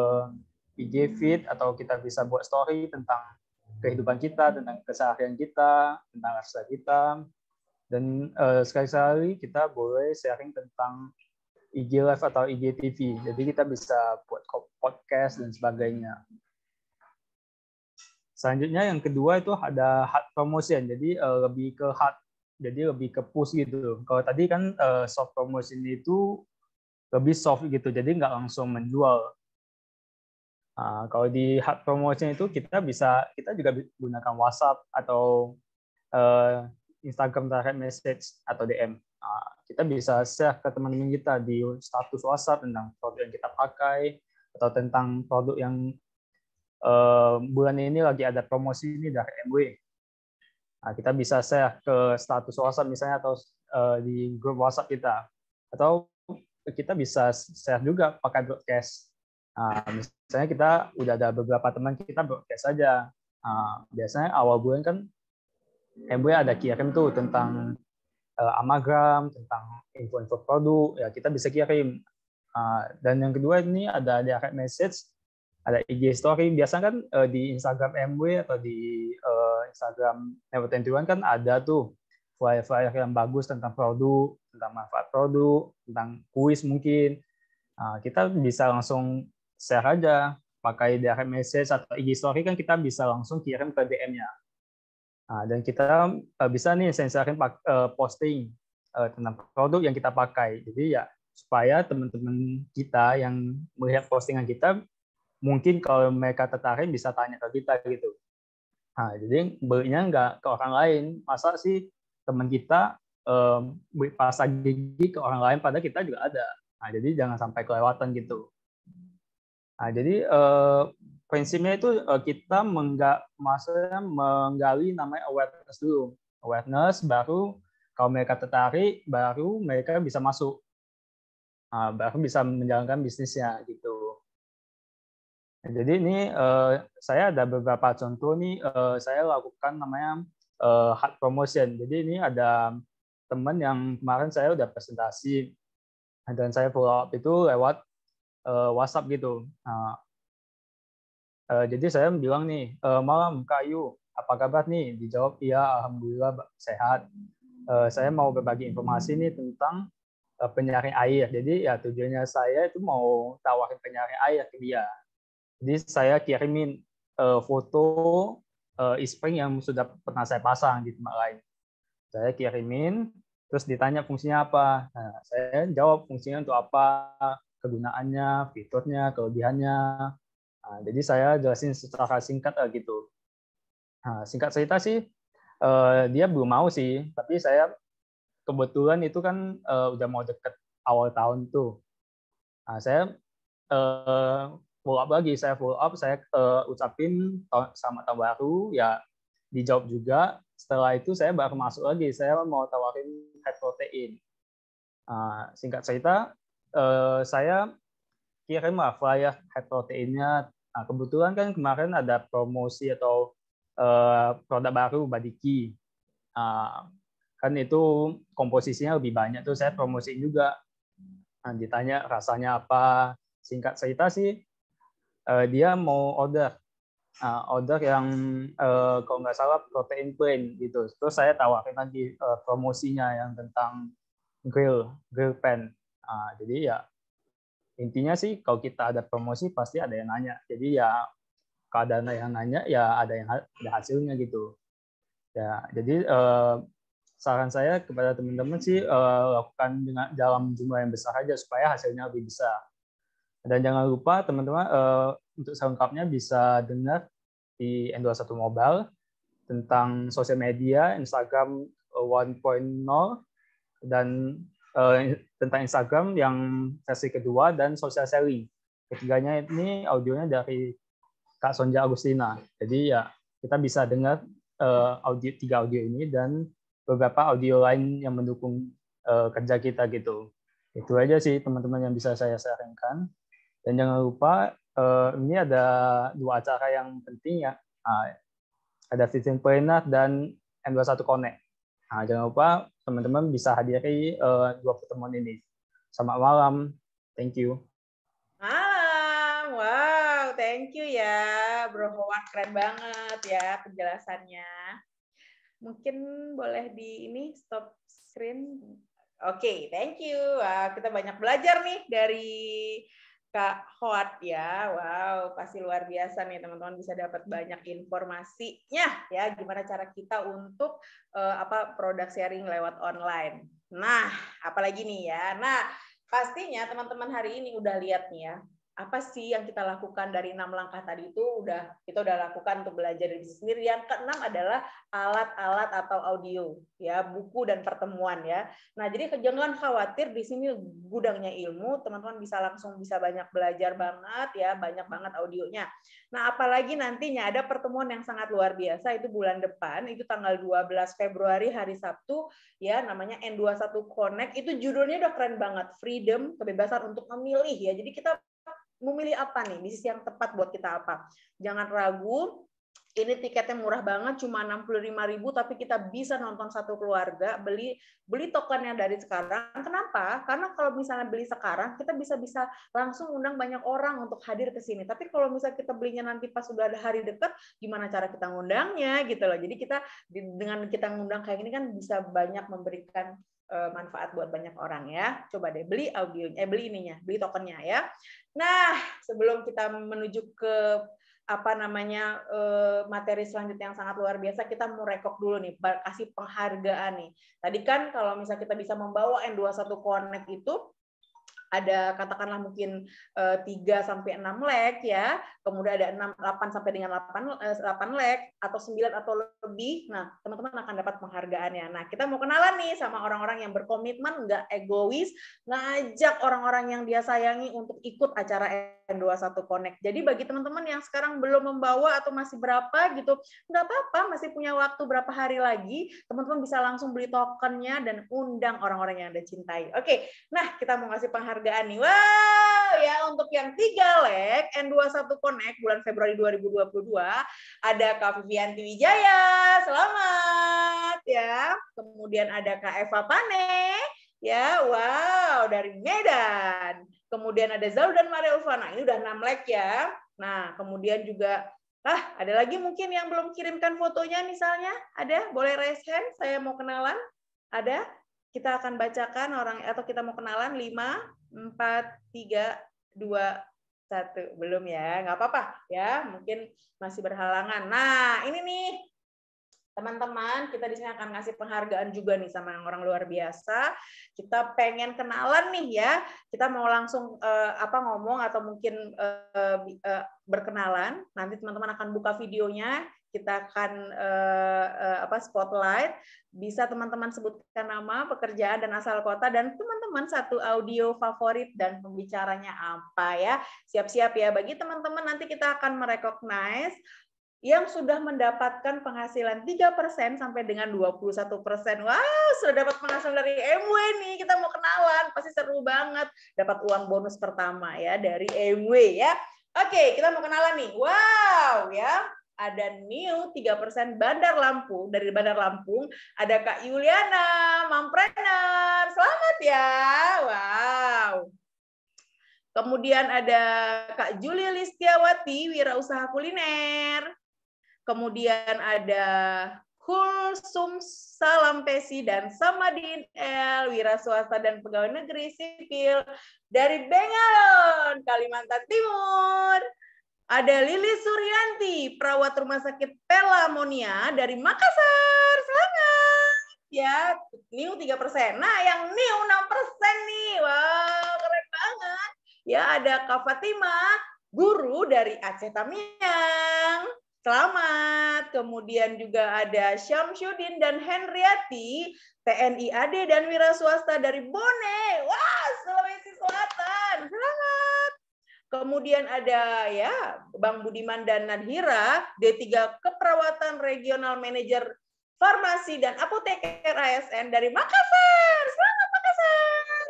IG feed atau kita bisa buat story tentang kehidupan kita, tentang keseharian kita, tentang rasa kita. Dan uh, eh, sekali-sekali kita boleh sharing tentang IG Live atau IGTV. Jadi kita bisa buat podcast dan sebagainya. Selanjutnya yang kedua itu ada hard promotion. Jadi uh, lebih ke hard, jadi lebih ke push gitu. Kalau tadi kan uh, soft promotion itu lebih soft gitu. Jadi nggak langsung menjual. Nah, kalau di hard promotion itu kita bisa kita juga gunakan WhatsApp atau uh, Instagram direct message atau DM. Nah, kita bisa share ke teman-teman kita di status WhatsApp tentang produk yang kita pakai atau tentang produk yang eh, bulan ini lagi ada promosi ini dari MW. Nah, kita bisa share ke status WhatsApp misalnya atau eh, di grup WhatsApp kita. Atau kita bisa share juga pakai broadcast. Nah, misalnya kita udah ada beberapa teman kita broadcast saja. Nah, biasanya awal bulan kan Mw eh, ya, ada kirim tuh tentang uh, amagram, tentang info-info produk, ya kita bisa kirim. Uh, dan yang kedua ini ada direct message, ada IG story. Biasa kan uh, di Instagram MW atau di uh, Instagram Never 21 kan ada tuh flyer-flyer yang bagus tentang produk, tentang manfaat produk, tentang kuis mungkin. Uh, kita bisa langsung share aja pakai direct message atau IG story kan kita bisa langsung kirim ke DM-nya Nah, dan kita eh, bisa nih sensorin uh, eh, posting eh, tentang produk yang kita pakai. Jadi ya supaya teman-teman kita yang melihat postingan kita mungkin kalau mereka tertarik bisa tanya ke kita gitu. Nah, jadi belinya nggak ke orang lain. Masa sih teman kita um, beli gigi ke orang lain pada kita juga ada. Nah, jadi jangan sampai kelewatan gitu. Nah, jadi uh, prinsipnya itu eh, kita menggak, maksudnya menggali namanya awareness dulu. Awareness baru kalau mereka tertarik baru mereka bisa masuk. Nah, baru bisa menjalankan bisnisnya gitu. Nah, jadi ini eh, saya ada beberapa contoh nih eh, saya lakukan namanya hard promotion. Jadi ini ada teman yang kemarin saya udah presentasi dan saya follow up itu lewat WhatsApp gitu. Nah, Eh, jadi saya bilang nih, e, malam kayu apa kabar nih? Dijawab, iya Alhamdulillah sehat. Uh, saya mau berbagi informasi nih tentang uh, penyaring air. Jadi ya tujuannya saya itu mau tawarin penyaring air ke dia. Jadi saya kirimin uh, foto uh, e-spring yang sudah pernah saya pasang di tempat lain. Saya kirimin, terus ditanya fungsinya apa. Nah, saya jawab fungsinya untuk apa, kegunaannya, fiturnya, kelebihannya, Nah, jadi saya jelasin secara singkat eh, gitu. Nah, singkat cerita sih uh, dia belum mau sih, tapi saya kebetulan itu kan uh, udah mau deket awal tahun tuh. Nah, saya uh, follow up lagi, saya follow up, saya uh, ucapin sama tahun baru, ya dijawab juga. Setelah itu saya baru masuk lagi, saya mau tawarin head protein. Nah, singkat cerita, uh, saya kirim lah flyer ya, high proteinnya. Nah, kebetulan kan kemarin ada promosi atau uh, produk baru Badiki. Uh, kan itu komposisinya lebih banyak tuh saya promosi juga. Nah, ditanya rasanya apa. Singkat cerita sih uh, dia mau order uh, order yang uh, kalau nggak salah protein plain gitu. Terus saya tawarin lagi uh, promosinya yang tentang grill grill pan. Uh, jadi ya intinya sih kalau kita ada promosi pasti ada yang nanya jadi ya keadaan yang nanya ya ada yang ada hasilnya gitu ya jadi eh, saran saya kepada teman-teman sih eh, lakukan dengan dalam jumlah yang besar aja supaya hasilnya lebih besar dan jangan lupa teman-teman eh, untuk selengkapnya bisa dengar di N21 Mobile tentang sosial media Instagram 1.0 eh, dan Eh, tentang Instagram yang sesi kedua dan social selling. Ketiganya ini audionya dari Kak Sonja Agustina. Jadi ya kita bisa dengar uh, audio tiga audio ini dan beberapa audio lain yang mendukung uh, kerja kita gitu. Itu aja sih teman-teman yang bisa saya sarankan. Dan jangan lupa uh, ini ada dua acara yang penting ya. Uh, ada Citizen Planner dan m 21 Connect. Nah, jangan lupa teman-teman bisa hadiri uh, dua pertemuan ini. Selamat malam. Thank you. Malam. Wow, thank you ya. Bro Howard keren banget ya penjelasannya. Mungkin boleh di ini stop screen. Oke, okay, thank you. Wow, kita banyak belajar nih dari Kak hot ya. Wow, pasti luar biasa nih teman-teman bisa dapat banyak informasinya ya gimana cara kita untuk uh, apa produk sharing lewat online. Nah, apalagi nih ya. Nah, pastinya teman-teman hari ini udah lihat nih ya apa sih yang kita lakukan dari enam langkah tadi itu udah kita udah lakukan untuk belajar dari diri sendiri yang keenam adalah alat-alat atau audio ya buku dan pertemuan ya nah jadi jangan khawatir di sini gudangnya ilmu teman-teman bisa langsung bisa banyak belajar banget ya banyak banget audionya nah apalagi nantinya ada pertemuan yang sangat luar biasa itu bulan depan itu tanggal 12 Februari hari Sabtu ya namanya N21 Connect itu judulnya udah keren banget freedom kebebasan untuk memilih ya jadi kita memilih apa nih bisnis yang tepat buat kita apa jangan ragu ini tiketnya murah banget cuma 65.000 tapi kita bisa nonton satu keluarga beli beli tokennya dari sekarang kenapa karena kalau misalnya beli sekarang kita bisa bisa langsung undang banyak orang untuk hadir ke sini tapi kalau misalnya kita belinya nanti pas sudah ada hari dekat gimana cara kita ngundangnya gitu loh jadi kita dengan kita ngundang kayak ini kan bisa banyak memberikan Eh, manfaat buat banyak orang ya. Coba deh beli audio, eh beli ininya, beli tokennya ya. Nah, sebelum kita menuju ke apa namanya eh, materi selanjutnya yang sangat luar biasa kita mau rekok dulu nih kasih penghargaan nih tadi kan kalau misalnya kita bisa membawa N21 Connect itu ada katakanlah mungkin eh, tiga sampai enam leg ya, kemudian ada enam delapan sampai dengan delapan eh, delapan leg atau sembilan atau lebih. Nah, teman-teman akan dapat penghargaannya. Nah, kita mau kenalan nih sama orang-orang yang berkomitmen, nggak egois, ngajak orang-orang yang dia sayangi untuk ikut acara N21 Connect. Jadi bagi teman-teman yang sekarang belum membawa atau masih berapa gitu, nggak apa-apa, masih punya waktu berapa hari lagi, teman-teman bisa langsung beli tokennya dan undang orang-orang yang Anda cintai. Oke, nah kita mau ngasih penghargaan penghargaan nih. Wow, ya untuk yang tiga leg N21 Connect bulan Februari 2022 ada Kak Vivianti Wijaya, selamat ya. Kemudian ada Kak Eva Pane, ya wow dari Medan. Kemudian ada Zau dan Maria Ulfana, ini udah enam leg ya. Nah, kemudian juga Ah, ada lagi mungkin yang belum kirimkan fotonya misalnya? Ada? Boleh raise hand? Saya mau kenalan. Ada? Kita akan bacakan orang atau kita mau kenalan 5 empat tiga dua satu belum ya nggak apa-apa ya mungkin masih berhalangan nah ini nih teman-teman kita di sini akan ngasih penghargaan juga nih sama orang luar biasa kita pengen kenalan nih ya kita mau langsung uh, apa ngomong atau mungkin uh, uh, berkenalan nanti teman-teman akan buka videonya kita akan uh, uh, apa spotlight bisa teman-teman sebutkan nama pekerjaan dan asal kota dan teman-teman satu audio favorit dan pembicaranya apa ya siap-siap ya bagi teman-teman nanti kita akan merecognize yang sudah mendapatkan penghasilan 3% sampai dengan 21%. Wow, sudah dapat penghasilan dari MW nih. Kita mau kenalan, pasti seru banget. Dapat uang bonus pertama ya dari MW ya. Oke, kita mau kenalan nih. Wow, ya ada New 3% Bandar Lampung dari Bandar Lampung, ada Kak Yuliana, Mampreneur. Selamat ya. Wow. Kemudian ada Kak Julia Listiawati, wirausaha kuliner. Kemudian ada salam Pesi dan Samadin L, wira swasta dan pegawai negeri sipil dari Bengalon, Kalimantan Timur. Ada Lili Suryanti, perawat rumah sakit Pelamonia dari Makassar. selamat Ya, new 3 persen. Nah, yang new 6 persen nih. Wow, keren banget. Ya, ada Kak Fatima, guru dari Aceh Tamiang. Selamat. Kemudian juga ada Syamsuddin dan Henriati, TNI AD dan wira swasta dari Bone. Wah, wow, selamat. Kemudian ada ya Bang Budiman dan Nadhira, D3 Keperawatan Regional Manager Farmasi dan Apoteker ASN dari Makassar. Selamat Makassar.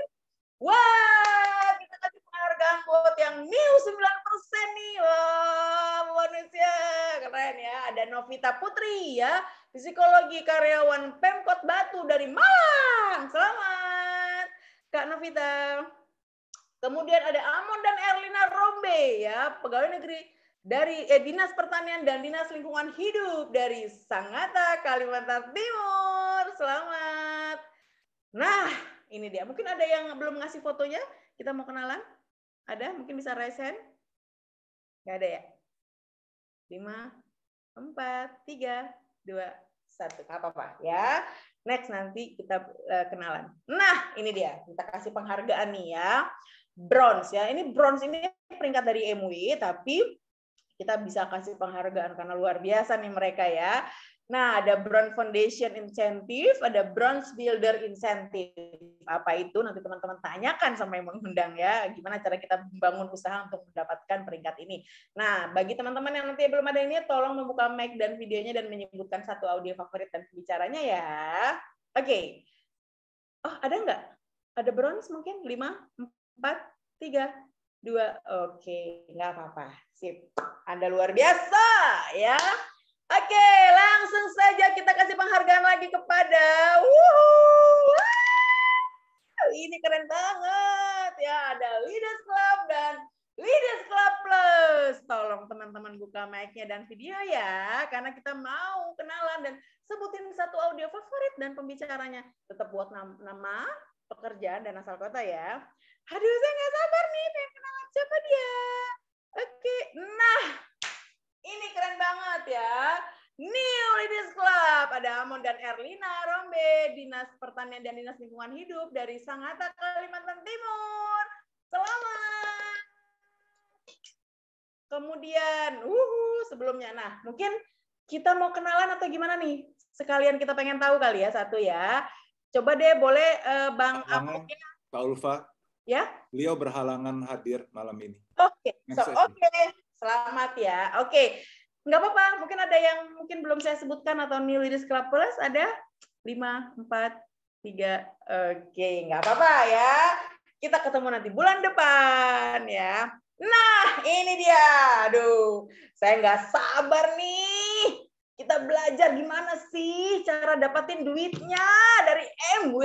Wah, kita kasih penghargaan buat yang new 9% nih. Wah, manusia. Keren ya. Ada Novita Putri ya, psikologi karyawan Pemkot Batu dari Malang. Selamat. Kak Novita. Kemudian ada Amon dan Erlina Rombe ya, pegawai negeri dari eh, Dinas Pertanian dan Dinas Lingkungan Hidup dari Sangatta, Kalimantan Timur. Selamat. Nah, ini dia. Mungkin ada yang belum ngasih fotonya. Kita mau kenalan? Ada? Mungkin bisa raise hand? Gak ada ya? 5, 4, 3, 2, satu Gak apa-apa ya. Next nanti kita uh, kenalan. Nah, ini dia. Kita kasih penghargaan nih ya bronze ya. Ini bronze ini peringkat dari MUI tapi kita bisa kasih penghargaan karena luar biasa nih mereka ya. Nah, ada Bronze Foundation Incentive, ada Bronze Builder Incentive. Apa itu? Nanti teman-teman tanyakan sama yang mengundang ya, gimana cara kita membangun usaha untuk mendapatkan peringkat ini. Nah, bagi teman-teman yang nanti belum ada ini, tolong membuka mic dan videonya dan menyebutkan satu audio favorit dan pembicaranya ya. Oke. Okay. Oh, ada nggak? Ada bronze mungkin? 5, empat, tiga, dua. Oke, nggak apa-apa. Sip. Anda luar biasa ya. Oke, langsung saja kita kasih penghargaan lagi kepada wuhu, ini keren banget ya ada Leaders Club dan Leaders Club Plus. Tolong teman-teman buka mic-nya dan video ya karena kita mau kenalan dan sebutin satu audio favorit dan pembicaranya. Tetap buat nama, pekerjaan dan asal kota ya aduh saya nggak sabar nih pengen kenalan siapa dia oke nah ini keren banget ya New Ladies Club ada Amon dan Erlina Rombe Dinas Pertanian dan Dinas Lingkungan Hidup dari Sangatta Kalimantan Timur selamat kemudian uhu sebelumnya nah mungkin kita mau kenalan atau gimana nih sekalian kita pengen tahu kali ya satu ya coba deh boleh uh, Bang Amon Pak Ulfa Ya. Beliau berhalangan hadir malam ini. Oke. Okay. So, oke. Okay. Selamat ya. Oke. Okay. Nggak apa-apa. Mungkin ada yang mungkin belum saya sebutkan atau New Leaders Club Plus ada lima, empat, tiga. Oke, nggak apa-apa ya. Kita ketemu nanti bulan depan ya. Nah, ini dia. Aduh, saya nggak sabar nih kita belajar gimana sih cara dapatin duitnya dari MW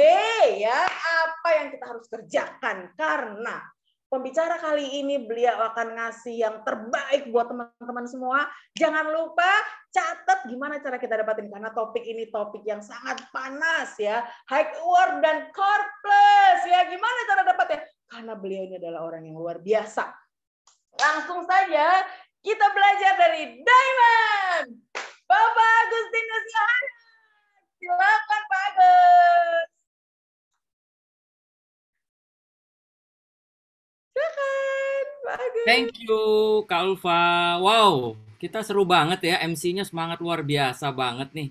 ya. Apa yang kita harus kerjakan karena pembicara kali ini beliau akan ngasih yang terbaik buat teman-teman semua. Jangan lupa catat gimana cara kita dapatin karena topik ini topik yang sangat panas ya. High Award dan Core Plus ya. Gimana cara dapatnya? Karena beliau ini adalah orang yang luar biasa. Langsung saja kita belajar dari Diamond. Bapak Agustinus Yohanes. Silakan Pak Agus. Silakan Pak Agus. Thank you Kak Ulfa. Wow, kita seru banget ya. MC-nya semangat luar biasa banget nih.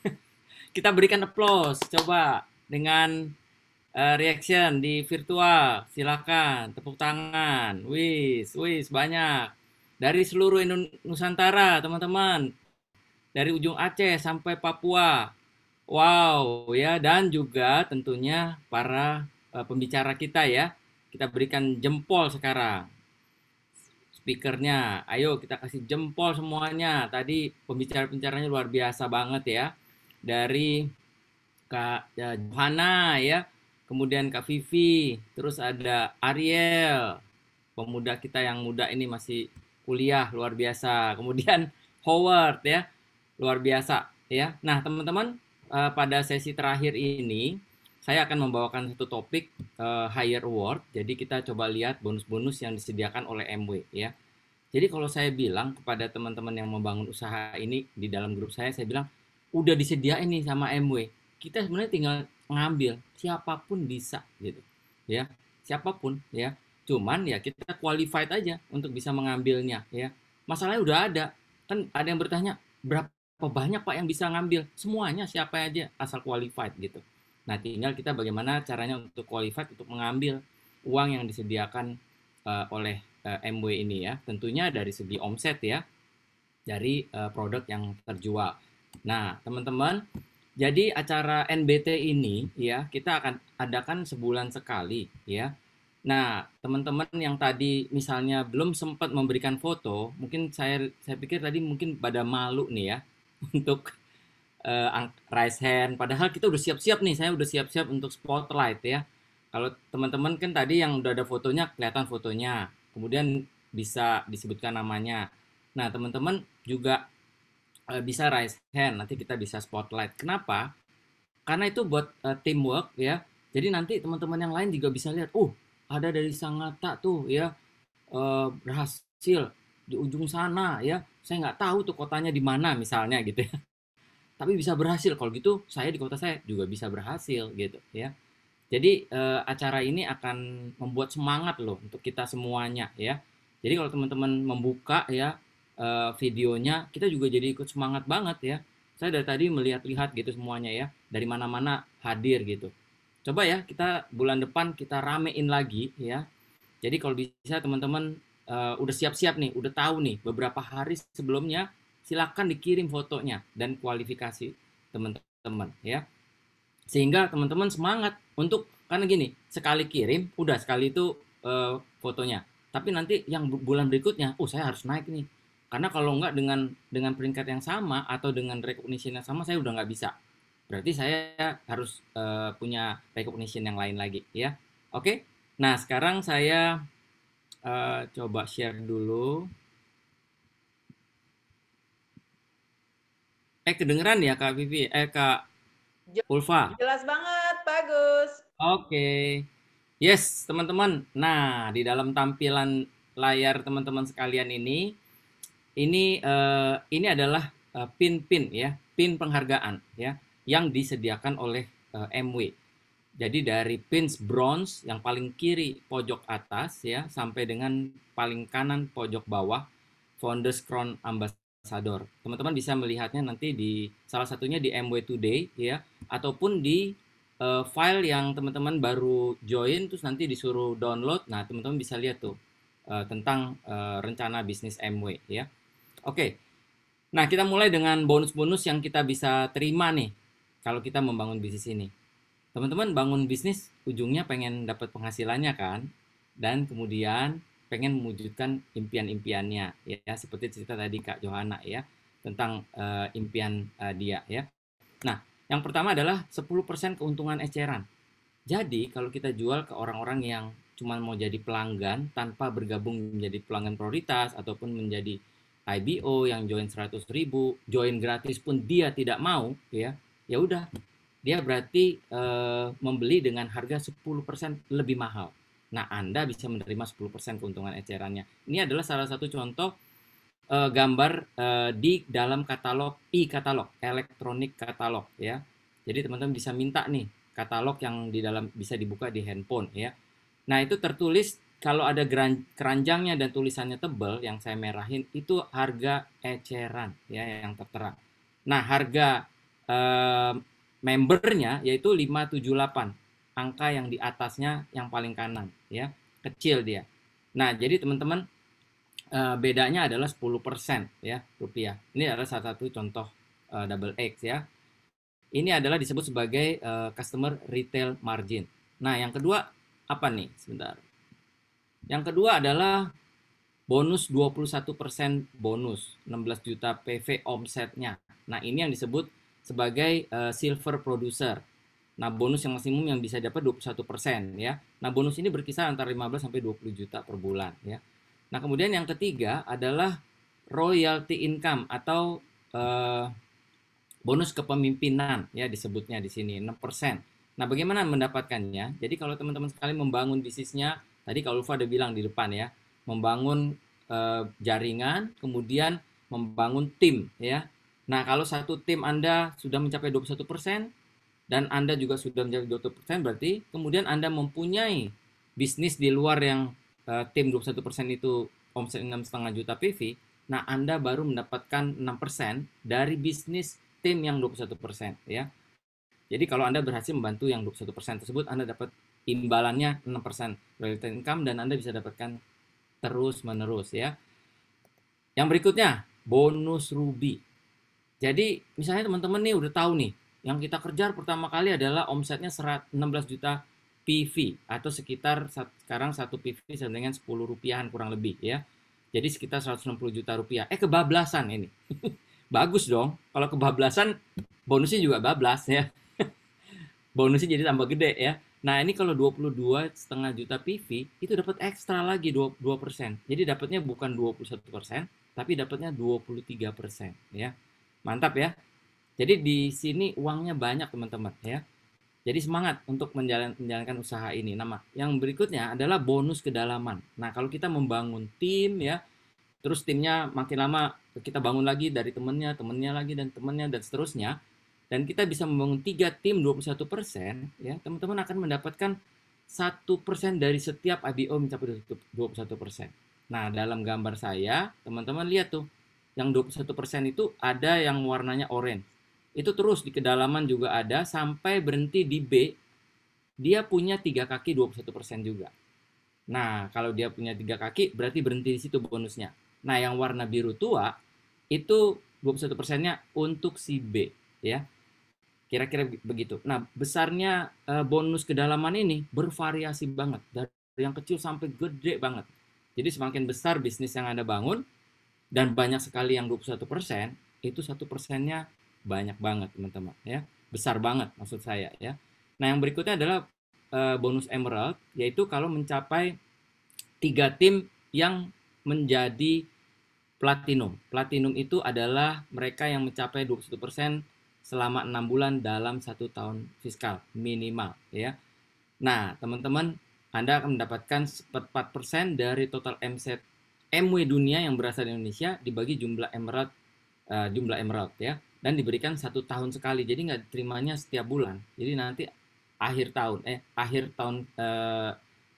kita berikan applause. Coba dengan uh, reaction di virtual. Silakan tepuk tangan. Wis, wis banyak. Dari seluruh Indonesia Nusantara, teman-teman dari ujung Aceh sampai Papua. Wow, ya dan juga tentunya para uh, pembicara kita ya. Kita berikan jempol sekarang. Speakernya, ayo kita kasih jempol semuanya. Tadi pembicara-pembicaranya luar biasa banget ya. Dari Kak ya, Johana ya, kemudian Kak Vivi, terus ada Ariel, pemuda kita yang muda ini masih kuliah luar biasa. Kemudian Howard ya, luar biasa ya. Nah, teman-teman uh, pada sesi terakhir ini saya akan membawakan satu topik uh, higher award. Jadi kita coba lihat bonus-bonus yang disediakan oleh MW ya. Jadi kalau saya bilang kepada teman-teman yang membangun usaha ini di dalam grup saya, saya bilang udah disediain nih sama MW. Kita sebenarnya tinggal ngambil siapapun bisa gitu ya siapapun ya cuman ya kita qualified aja untuk bisa mengambilnya ya masalahnya udah ada kan ada yang bertanya berapa oh banyak pak yang bisa ngambil semuanya siapa aja asal qualified gitu nah tinggal kita bagaimana caranya untuk qualified untuk mengambil uang yang disediakan uh, oleh uh, eh, MW ini ya tentunya dari segi omset ya dari uh, produk yang terjual nah teman-teman jadi acara NBT ini ya kita akan adakan sebulan sekali ya Nah, teman-teman yang tadi misalnya belum sempat memberikan foto, mungkin saya saya pikir tadi mungkin pada malu nih ya untuk uh, eh, rise hand. Padahal kita udah siap-siap nih, saya udah siap-siap untuk spotlight ya. Kalau teman-teman kan tadi yang udah ada fotonya, kelihatan fotonya. Kemudian bisa disebutkan namanya. Nah, teman-teman juga uh, bisa rise hand, nanti kita bisa spotlight. Kenapa? Karena itu buat uh, teamwork ya. Jadi nanti teman-teman yang lain juga bisa lihat, "Uh, ada dari Sangata tuh ya uh, berhasil di ujung sana ya saya nggak tahu tuh kotanya di mana misalnya gitu ya tapi bisa berhasil kalau gitu saya di kota saya juga bisa berhasil gitu ya jadi eh, acara ini akan membuat semangat loh untuk kita semuanya ya jadi kalau teman-teman membuka ya eh, videonya kita juga jadi ikut semangat banget ya saya dari tadi melihat-lihat gitu semuanya ya dari mana-mana hadir gitu coba ya kita bulan depan kita ramein lagi ya jadi kalau bisa teman-teman uh, udah siap-siap nih, udah tahu nih beberapa hari sebelumnya, silakan dikirim fotonya dan kualifikasi teman-teman ya. Sehingga teman-teman semangat untuk karena gini, sekali kirim udah sekali itu uh, fotonya. Tapi nanti yang bulan berikutnya, oh saya harus naik nih. Karena kalau enggak dengan dengan peringkat yang sama atau dengan recognition yang sama saya udah nggak bisa. Berarti saya harus uh, punya recognition yang lain lagi ya. Oke. Okay? Nah, sekarang saya uh, coba share dulu. Eh kedengeran ya Kak Vivi? Eh Kak Ulfa. Jelas banget, bagus. Oke. Okay. Yes, teman-teman. Nah, di dalam tampilan layar teman-teman sekalian ini ini uh, ini adalah eh, pin-pin uh, ya, pin penghargaan ya yang disediakan oleh uh, MW. Jadi dari pins bronze yang paling kiri pojok atas ya sampai dengan paling kanan pojok bawah Founders Crown Ambassador. Teman-teman bisa melihatnya nanti di salah satunya di MW Today ya ataupun di uh, file yang teman-teman baru join terus nanti disuruh download. Nah, teman-teman bisa lihat tuh uh, tentang uh, rencana bisnis MW ya. Oke. Okay. Nah, kita mulai dengan bonus-bonus yang kita bisa terima nih kalau kita membangun bisnis ini teman-teman bangun bisnis ujungnya pengen dapat penghasilannya kan dan kemudian pengen mewujudkan impian-impiannya ya seperti cerita tadi Kak Johanna ya tentang uh, impian uh, dia ya. Nah, yang pertama adalah 10% keuntungan eceran. Jadi kalau kita jual ke orang-orang yang cuma mau jadi pelanggan tanpa bergabung menjadi pelanggan prioritas ataupun menjadi IBO yang join 100.000, join gratis pun dia tidak mau ya. Ya udah, dia berarti uh, membeli dengan harga 10% lebih mahal. Nah, Anda bisa menerima 10% keuntungan ecerannya. Ini adalah salah satu contoh uh, gambar uh, di dalam katalog e-katalog, elektronik katalog ya. Jadi teman-teman bisa minta nih katalog yang di dalam bisa dibuka di handphone ya. Nah, itu tertulis kalau ada keranjangnya dan tulisannya tebal yang saya merahin itu harga eceran ya yang tertera. Nah, harga membernya yaitu 578 angka yang di atasnya yang paling kanan ya kecil dia nah jadi teman-teman eh, bedanya adalah 10% ya rupiah ini adalah salah satu contoh eh, double X ya ini adalah disebut sebagai eh, customer retail margin nah yang kedua apa nih sebentar yang kedua adalah bonus 21% bonus 16 juta PV omsetnya nah ini yang disebut sebagai uh, silver producer. Nah, bonus yang maksimum yang bisa dapat 21% ya. Nah, bonus ini berkisar antara 15 sampai 20 juta per bulan ya. Nah, kemudian yang ketiga adalah royalty income atau uh, bonus kepemimpinan ya disebutnya di sini 6%. Nah, bagaimana mendapatkannya? Jadi kalau teman-teman sekali membangun bisnisnya, tadi kalau Ulfa ada bilang di depan ya, membangun uh, jaringan, kemudian membangun tim ya. Nah, kalau satu tim Anda sudah mencapai 21% persen dan Anda juga sudah mencapai 20%, berarti kemudian Anda mempunyai bisnis di luar yang uh, tim 21% persen itu omset 6,5 juta PV, nah Anda baru mendapatkan 6% persen dari bisnis tim yang 21%, persen ya. Jadi kalau Anda berhasil membantu yang 21% persen tersebut, Anda dapat imbalannya 6% persen royalty income dan Anda bisa dapatkan terus-menerus ya. Yang berikutnya, bonus ruby jadi misalnya teman-teman nih udah tahu nih, yang kita kerja pertama kali adalah omsetnya 16 juta PV atau sekitar sekarang satu PV sama dengan 10 rupiahan kurang lebih ya. Jadi sekitar 160 juta rupiah. Eh kebablasan ini. Bagus dong. Kalau kebablasan bonusnya juga bablas ya. bonusnya jadi tambah gede ya. Nah ini kalau 22 setengah juta PV itu dapat ekstra lagi 2%. 2%. Jadi dapatnya bukan 21%, tapi dapatnya 23% ya. Mantap ya. Jadi di sini uangnya banyak teman-teman ya. Jadi semangat untuk menjalan, menjalankan usaha ini. Nama yang berikutnya adalah bonus kedalaman. Nah kalau kita membangun tim ya, terus timnya makin lama kita bangun lagi dari temennya, temennya lagi dan temennya dan seterusnya, dan kita bisa membangun tiga tim 21 persen, ya teman-teman akan mendapatkan satu persen dari setiap IBO mencapai 21 persen. Nah dalam gambar saya teman-teman lihat tuh yang 21% itu ada yang warnanya orange Itu terus di kedalaman juga ada sampai berhenti di B. Dia punya tiga kaki 21% juga. Nah, kalau dia punya tiga kaki berarti berhenti di situ bonusnya. Nah, yang warna biru tua itu 21%-nya untuk si B ya. Kira-kira begitu. Nah, besarnya eh, bonus kedalaman ini bervariasi banget dari yang kecil sampai gede banget. Jadi semakin besar bisnis yang Anda bangun, dan banyak sekali yang 21 persen itu satu persennya banyak banget teman-teman ya besar banget maksud saya ya nah yang berikutnya adalah eh, bonus emerald yaitu kalau mencapai tiga tim yang menjadi platinum platinum itu adalah mereka yang mencapai 21 persen selama enam bulan dalam satu tahun fiskal minimal ya nah teman-teman anda akan mendapatkan 4% dari total MCT MW dunia yang berasal dari Indonesia dibagi jumlah emerald uh, jumlah emerald ya dan diberikan satu tahun sekali jadi nggak terimanya setiap bulan jadi nanti akhir tahun eh akhir tahun uh,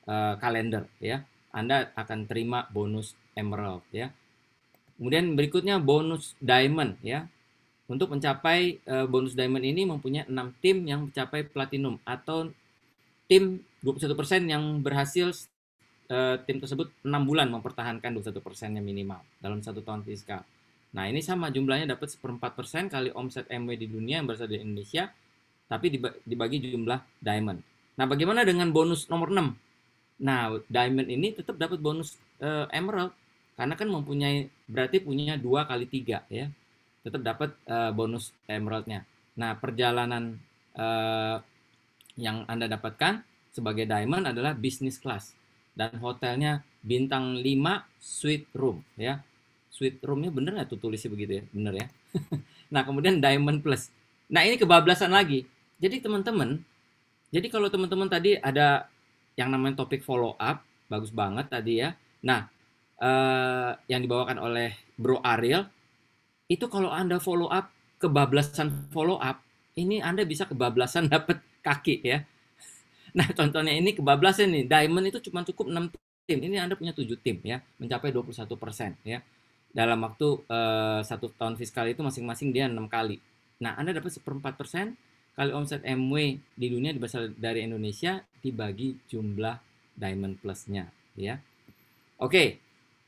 uh, kalender ya Anda akan terima bonus emerald ya kemudian berikutnya bonus diamond ya untuk mencapai uh, bonus diamond ini mempunyai enam tim yang mencapai platinum atau tim 21% yang berhasil Eh, tim tersebut 6 bulan mempertahankan 21 persennya minimal dalam satu tahun fiskal. Nah ini sama jumlahnya dapat seperempat persen kali omset MW di dunia yang berasal dari Indonesia, tapi dibagi jumlah diamond. Nah bagaimana dengan bonus nomor 6? Nah diamond ini tetap dapat bonus eh, emerald karena kan mempunyai berarti punya dua kali tiga ya, tetap dapat eh, bonus emeraldnya. Nah perjalanan eh, yang anda dapatkan sebagai diamond adalah business class dan hotelnya bintang 5 suite room ya. Suite roomnya bener nggak tuh tulisnya begitu ya? Bener ya. nah kemudian Diamond Plus. Nah ini kebablasan lagi. Jadi teman-teman, jadi kalau teman-teman tadi ada yang namanya topik follow up, bagus banget tadi ya. Nah eh, yang dibawakan oleh Bro Ariel, itu kalau Anda follow up, kebablasan follow up, ini Anda bisa kebablasan dapat kaki ya. Nah, contohnya ini kebablasan nih. Diamond itu cuma cukup 6 tim. Ini Anda punya 7 tim ya, mencapai 21 persen ya. Dalam waktu eh, satu tahun fiskal itu masing-masing dia enam kali. Nah, Anda dapat seperempat persen kali omset MW di dunia dibesar dari Indonesia dibagi jumlah Diamond Plusnya ya. Oke.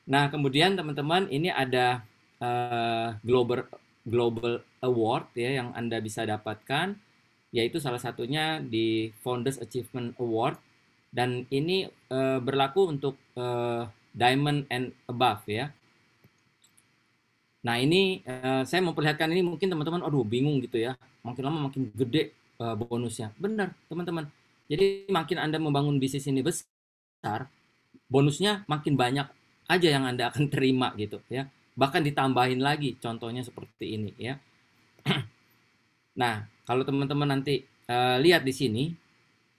Nah, kemudian teman-teman ini ada eh, Global Global Award ya yang Anda bisa dapatkan yaitu salah satunya di Founders Achievement Award dan ini uh, berlaku untuk uh, diamond and above ya. Nah ini uh, saya memperlihatkan ini mungkin teman-teman aduh bingung gitu ya. Makin lama makin gede uh, bonusnya. Benar teman-teman. Jadi makin Anda membangun bisnis ini besar, bonusnya makin banyak aja yang Anda akan terima gitu ya. Bahkan ditambahin lagi contohnya seperti ini ya. nah kalau teman-teman nanti uh, lihat di sini,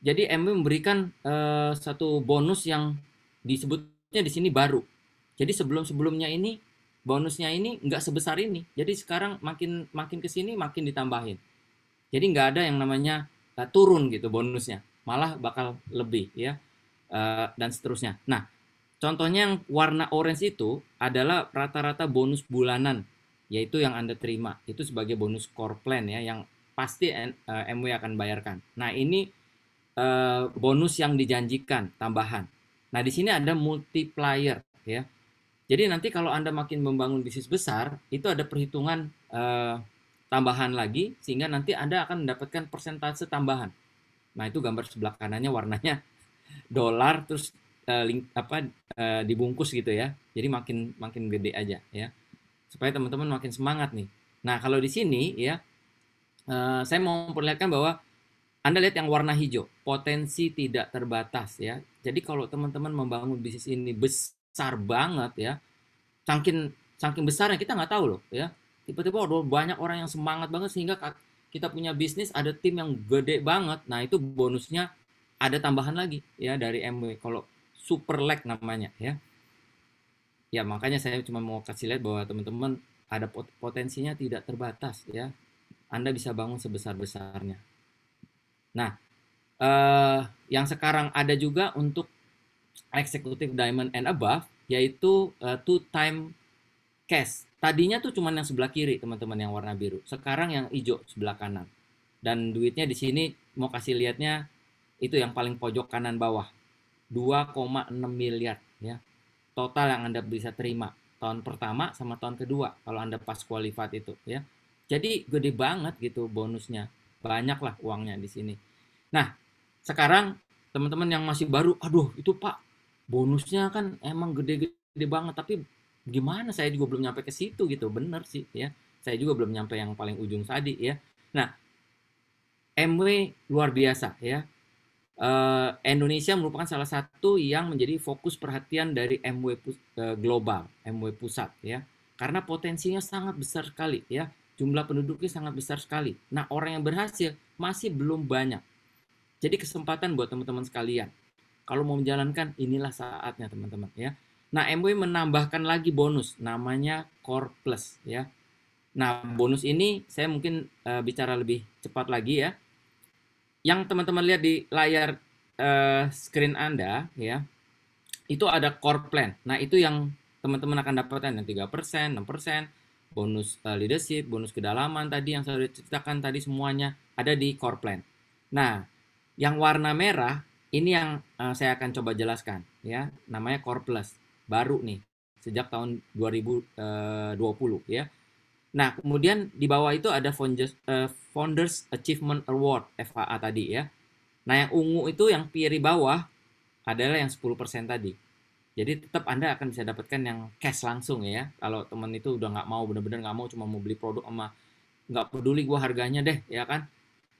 jadi MU memberikan uh, satu bonus yang disebutnya di sini baru. Jadi sebelum-sebelumnya ini bonusnya ini nggak sebesar ini. Jadi sekarang makin makin ke sini makin ditambahin. Jadi nggak ada yang namanya uh, turun gitu bonusnya, malah bakal lebih ya uh, dan seterusnya. Nah, contohnya yang warna orange itu adalah rata-rata bonus bulanan yaitu yang Anda terima. Itu sebagai bonus core plan ya yang pasti uh, eh, MW akan bayarkan. Nah, ini eh, bonus yang dijanjikan tambahan. Nah, di sini ada multiplier ya. Jadi nanti kalau Anda makin membangun bisnis besar, itu ada perhitungan eh, tambahan lagi sehingga nanti Anda akan mendapatkan persentase tambahan. Nah, itu gambar sebelah kanannya warnanya dolar terus uh, link, apa dibungkus gitu ya. Jadi makin makin gede aja ya. Supaya teman-teman makin semangat nih. Nah, kalau di sini ya Eh, saya mau memperlihatkan bahwa Anda lihat yang warna hijau, potensi tidak terbatas ya. Jadi kalau teman-teman membangun bisnis ini besar banget ya, saking saking besarnya kita nggak tahu loh ya. Tiba-tiba banyak orang yang semangat banget sehingga kita punya bisnis ada tim yang gede banget. Nah itu bonusnya ada tambahan lagi ya dari MW kalau super lag namanya ya. Ya makanya saya cuma mau kasih lihat bahwa teman-teman ada potensinya tidak terbatas ya anda bisa bangun sebesar-besarnya. Nah, eh, yang sekarang ada juga untuk eksekutif diamond and above, yaitu eh, two time cash. Tadinya tuh cuman yang sebelah kiri, teman-teman yang warna biru. Sekarang yang hijau sebelah kanan. Dan duitnya di sini mau kasih lihatnya itu yang paling pojok kanan bawah. 2,6 miliar ya. Total yang Anda bisa terima tahun pertama sama tahun kedua kalau Anda pas qualified itu ya. Jadi gede banget gitu bonusnya. Banyak lah uangnya di sini. Nah, sekarang teman-teman yang masih baru, aduh itu Pak, bonusnya kan emang gede-gede banget. Tapi gimana saya juga belum nyampe ke situ gitu. Bener sih ya. Saya juga belum nyampe yang paling ujung tadi ya. Nah, MW luar biasa ya. Eh, Indonesia merupakan salah satu yang menjadi fokus perhatian dari MW eh, global, MW pusat ya, karena potensinya sangat besar sekali ya Jumlah penduduknya sangat besar sekali. Nah, orang yang berhasil masih belum banyak. Jadi kesempatan buat teman-teman sekalian. Kalau mau menjalankan, inilah saatnya teman-teman ya. Nah, MUI menambahkan lagi bonus namanya Core Plus ya. Nah, bonus ini saya mungkin uh, bicara lebih cepat lagi ya. Yang teman-teman lihat di layar uh, screen Anda ya, itu ada core plan. Nah, itu yang teman-teman akan dapatkan yang 3%, 6%, bonus eh, leadership, bonus kedalaman tadi yang saya ceritakan tadi semuanya ada di core plan. Nah, yang warna merah ini yang eh, saya akan coba jelaskan ya, namanya core plus baru nih sejak tahun 2020 eh, ya. Nah, kemudian di bawah itu ada Founders, Achievement Award FAA tadi ya. Nah, yang ungu itu yang kiri bawah adalah yang 10% tadi. Jadi tetap Anda akan bisa dapatkan yang cash langsung ya. Kalau teman itu udah nggak mau bener-bener nggak mau cuma mau beli produk sama nggak peduli gua harganya deh ya kan.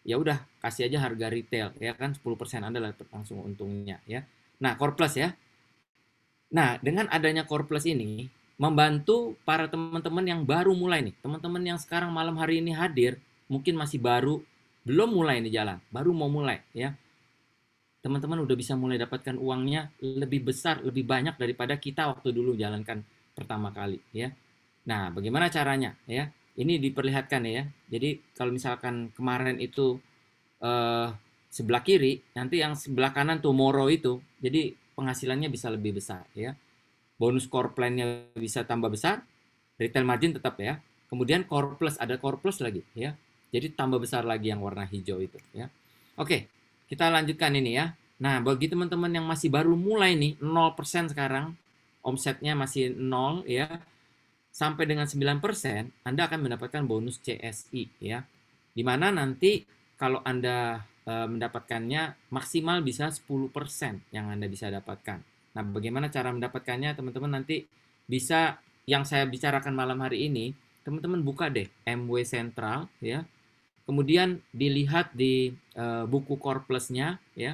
Ya udah kasih aja harga retail ya kan 10% Anda dapat langsung untungnya ya. Nah, Core Plus ya. Nah, dengan adanya Core Plus ini membantu para teman-teman yang baru mulai nih, teman-teman yang sekarang malam hari ini hadir mungkin masih baru belum mulai nih jalan, baru mau mulai ya teman-teman udah bisa mulai dapatkan uangnya lebih besar, lebih banyak daripada kita waktu dulu jalankan pertama kali ya. Nah, bagaimana caranya ya? Ini diperlihatkan ya. Jadi kalau misalkan kemarin itu eh, sebelah kiri, nanti yang sebelah kanan tomorrow itu, jadi penghasilannya bisa lebih besar ya. Bonus core plan-nya bisa tambah besar, retail margin tetap ya. Kemudian core plus ada core plus lagi ya. Jadi tambah besar lagi yang warna hijau itu ya. Oke, kita lanjutkan ini ya. Nah, bagi teman-teman yang masih baru mulai nih, 0% sekarang, omsetnya masih 0 ya, sampai dengan 9%, Anda akan mendapatkan bonus CSI ya. Dimana nanti kalau Anda e, mendapatkannya maksimal bisa 10% yang Anda bisa dapatkan. Nah, bagaimana cara mendapatkannya teman-teman nanti bisa yang saya bicarakan malam hari ini, teman-teman buka deh MW Central ya. Kemudian dilihat di uh, buku Core plusnya, ya.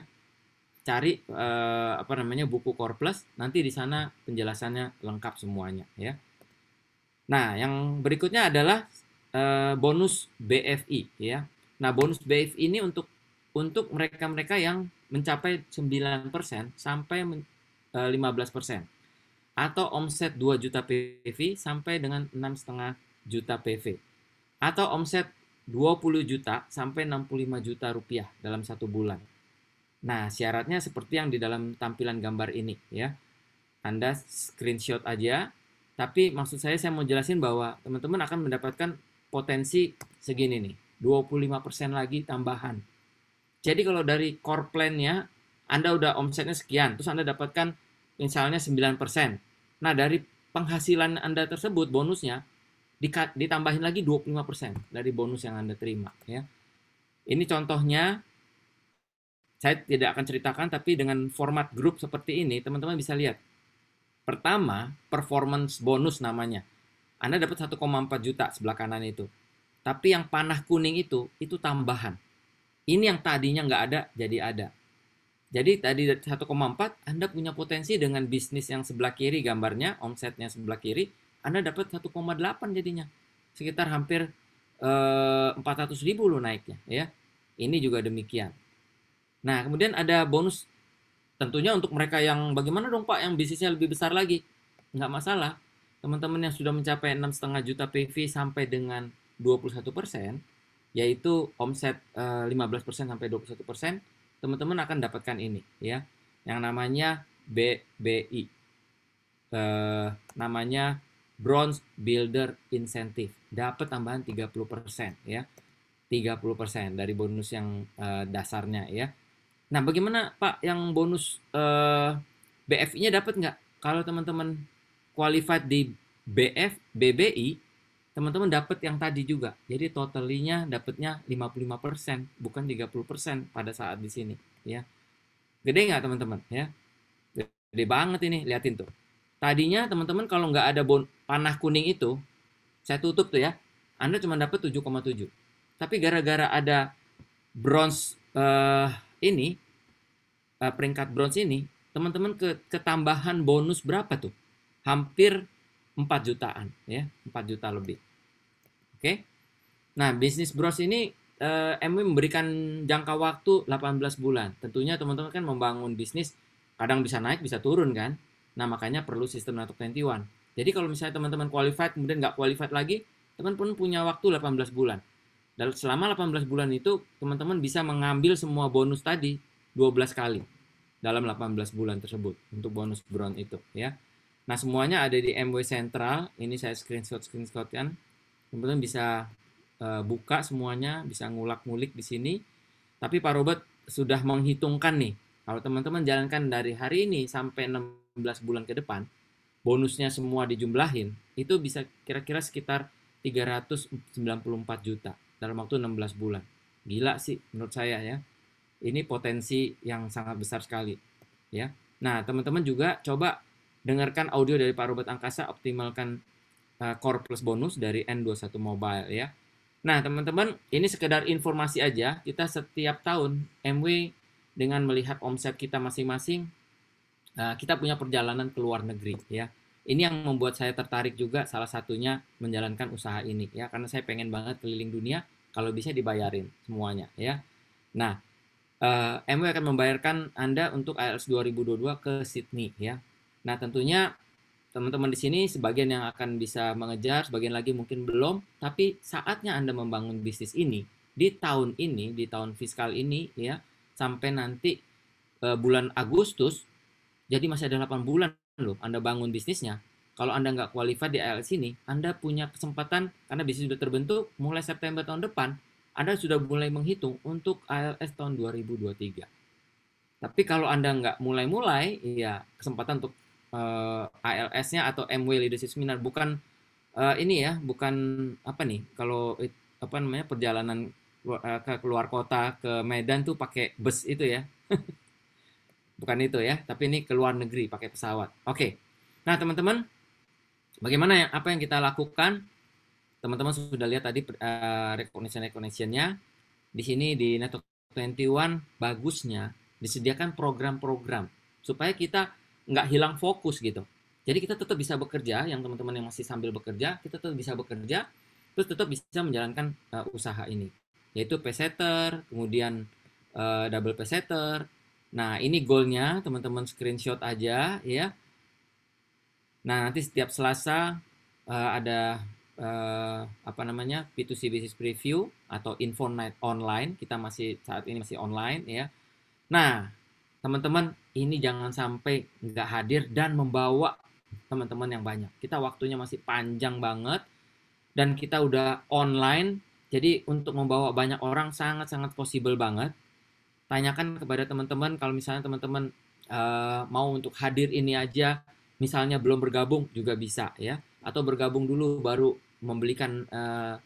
Cari uh, apa namanya buku Core Plus, nanti di sana penjelasannya lengkap semuanya ya. Nah, yang berikutnya adalah uh, bonus BFI ya. Nah, bonus BFI ini untuk untuk mereka-mereka yang mencapai 9% sampai 15% atau omset 2 juta PV sampai dengan 6,5 juta PV atau omset 20 juta sampai 65 juta rupiah dalam satu bulan. Nah, syaratnya seperti yang di dalam tampilan gambar ini ya. Anda screenshot aja, tapi maksud saya saya mau jelasin bahwa teman-teman akan mendapatkan potensi segini nih, 25% lagi tambahan. Jadi kalau dari core plan-nya Anda udah omsetnya sekian, terus Anda dapatkan misalnya 9%. Nah, dari penghasilan Anda tersebut bonusnya ditambahin lagi 25% dari bonus yang Anda terima ya. Ini contohnya saya tidak akan ceritakan tapi dengan format grup seperti ini teman-teman bisa lihat. Pertama, performance bonus namanya. Anda dapat 1,4 juta sebelah kanan itu. Tapi yang panah kuning itu itu tambahan. Ini yang tadinya nggak ada jadi ada. Jadi tadi 1,4 Anda punya potensi dengan bisnis yang sebelah kiri gambarnya, omsetnya sebelah kiri anda dapat 1,8 jadinya. Sekitar hampir eh, 400 ribu loh naiknya ya. Ini juga demikian. Nah, kemudian ada bonus tentunya untuk mereka yang bagaimana dong Pak yang bisnisnya lebih besar lagi. Nggak masalah. Teman-teman yang sudah mencapai 6,5 juta PV sampai dengan 21 persen, yaitu omset eh, 15 persen sampai 21 persen, teman-teman akan dapatkan ini ya, yang namanya BBI. Eh, namanya Bronze Builder Incentive dapat tambahan 30% ya. 30% dari bonus yang uh, dasarnya ya. Nah, bagaimana Pak yang bonus uh, eh, BFI-nya dapat nggak? Kalau teman-teman qualified di BF BBI, teman-teman dapat yang tadi juga. Jadi totalnya dapatnya 55% bukan 30% pada saat di sini ya. Gede nggak teman-teman ya? Gede banget ini, liatin tuh. Tadinya teman-teman kalau nggak ada bon panah kuning itu saya tutup tuh ya anda cuma dapat 7,7 tapi gara-gara ada bronze uh, ini uh, peringkat bronze ini teman-teman ke ketambahan bonus berapa tuh hampir 4 jutaan ya 4 juta lebih oke okay? nah bisnis bronze ini eh, MW memberikan jangka waktu 18 bulan tentunya teman-teman kan membangun bisnis kadang bisa naik bisa turun kan nah makanya perlu sistem Natuk 21 jadi kalau misalnya teman-teman qualified kemudian nggak qualified lagi, teman-teman punya waktu 18 bulan. Dan selama 18 bulan itu teman-teman bisa mengambil semua bonus tadi 12 kali dalam 18 bulan tersebut untuk bonus brown itu ya. Nah, semuanya ada di MW Central. Ini saya screenshot screenshot kan. Teman-teman bisa uh, buka semuanya, bisa ngulak-ngulik di sini. Tapi Pak Robert sudah menghitungkan nih, kalau teman-teman jalankan dari hari ini sampai 16 bulan ke depan, bonusnya semua dijumlahin, itu bisa kira-kira sekitar 394 juta dalam waktu 16 bulan. Gila sih menurut saya ya. Ini potensi yang sangat besar sekali ya. Nah, teman-teman juga coba dengarkan audio dari Pak Robert Angkasa optimalkan uh, core plus bonus dari N21 Mobile ya. Nah, teman-teman, ini sekedar informasi aja. Kita setiap tahun MW dengan melihat omset kita masing-masing Nah, kita punya perjalanan ke luar negeri ya. Ini yang membuat saya tertarik juga salah satunya menjalankan usaha ini ya karena saya pengen banget keliling dunia kalau bisa dibayarin semuanya ya. Nah, uh, eh, MW akan membayarkan Anda untuk IELTS 2022 ke Sydney ya. Nah, tentunya teman-teman di sini sebagian yang akan bisa mengejar, sebagian lagi mungkin belum, tapi saatnya Anda membangun bisnis ini di tahun ini, di tahun fiskal ini ya, sampai nanti uh, bulan Agustus jadi masih ada 8 bulan loh Anda bangun bisnisnya. Kalau Anda nggak qualified di IELTS ini, Anda punya kesempatan karena bisnis sudah terbentuk mulai September tahun depan, Anda sudah mulai menghitung untuk IELTS tahun 2023. Tapi kalau Anda nggak mulai-mulai, ya kesempatan untuk uh, eh, ALS-nya atau MW Leadership Seminar bukan uh, ini ya, bukan apa nih kalau apa namanya perjalanan eh, ke keluar kota ke Medan tuh pakai bus itu ya. bukan itu ya, tapi ini ke luar negeri pakai pesawat. Oke. Nah, teman-teman, bagaimana yang apa yang kita lakukan? Teman-teman sudah lihat tadi uh, eh, recognition recognitionnya Di sini di Network 21 bagusnya disediakan program-program supaya kita nggak hilang fokus gitu. Jadi kita tetap bisa bekerja, yang teman-teman yang masih sambil bekerja, kita tetap bisa bekerja, terus tetap bisa menjalankan uh, usaha ini, yaitu pesetter, kemudian uh, double pesetter, Nah, ini goalnya, teman-teman screenshot aja ya. Nah, nanti setiap Selasa uh, ada uh, apa namanya P2C Business Preview atau Info Night Online. Kita masih saat ini masih online ya. Nah, teman-teman ini jangan sampai nggak hadir dan membawa teman-teman yang banyak. Kita waktunya masih panjang banget dan kita udah online. Jadi untuk membawa banyak orang sangat-sangat possible banget tanyakan kepada teman-teman kalau misalnya teman-teman uh, mau untuk hadir ini aja misalnya belum bergabung juga bisa ya atau bergabung dulu baru membelikan uh,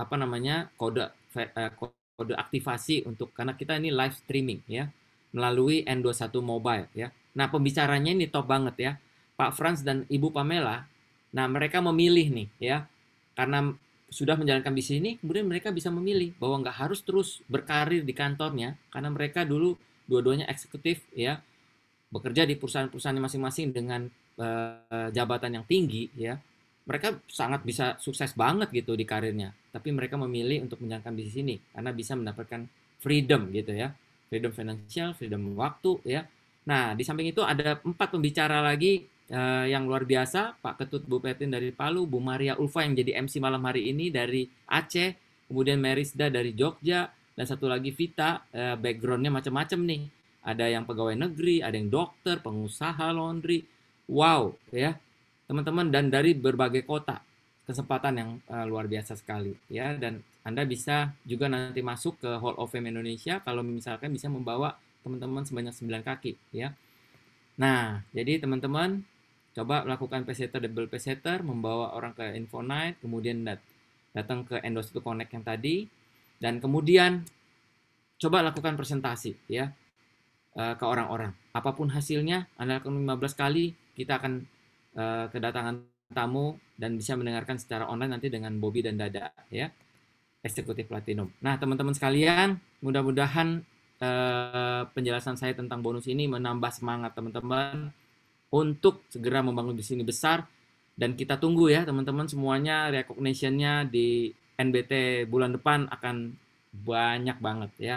apa namanya kode uh, kode aktivasi untuk karena kita ini live streaming ya melalui N21 Mobile ya. Nah, pembicaranya ini top banget ya. Pak Franz dan Ibu Pamela. Nah, mereka memilih nih ya. Karena sudah menjalankan bisnis ini, kemudian mereka bisa memilih bahwa nggak harus terus berkarir di kantornya, karena mereka dulu dua-duanya eksekutif, ya, bekerja di perusahaan-perusahaan masing-masing dengan uh, jabatan yang tinggi, ya, mereka sangat bisa sukses banget gitu di karirnya, tapi mereka memilih untuk menjalankan bisnis ini karena bisa mendapatkan freedom gitu ya, freedom financial freedom waktu, ya. Nah, di samping itu ada empat pembicara lagi uh, yang luar biasa Pak Ketut Bupetin dari Palu, Bu Maria Ulfa yang jadi MC malam hari ini dari Aceh, kemudian Merisda dari Jogja dan satu lagi Vita uh, backgroundnya macam-macam nih. Ada yang pegawai negeri, ada yang dokter, pengusaha laundry. Wow, ya teman-teman dan dari berbagai kota kesempatan yang uh, luar biasa sekali ya dan anda bisa juga nanti masuk ke Hall of Fame Indonesia kalau misalkan bisa membawa teman-teman sebanyak sembilan kaki ya. Nah, jadi teman-teman Coba lakukan pesetter double pesetter, membawa orang ke info night kemudian dat datang ke Endosito Connect yang tadi, dan kemudian coba lakukan presentasi ya eh, ke orang-orang. Apapun hasilnya, Anda akan 15 kali kita akan eh, kedatangan tamu dan bisa mendengarkan secara online nanti dengan Bobby dan Dada ya eksekutif platinum. Nah teman-teman sekalian mudah-mudahan uh, penjelasan saya tentang bonus ini menambah semangat teman-teman untuk segera membangun bisnis besar dan kita tunggu ya teman-teman semuanya recognition-nya di NBT bulan depan akan banyak banget ya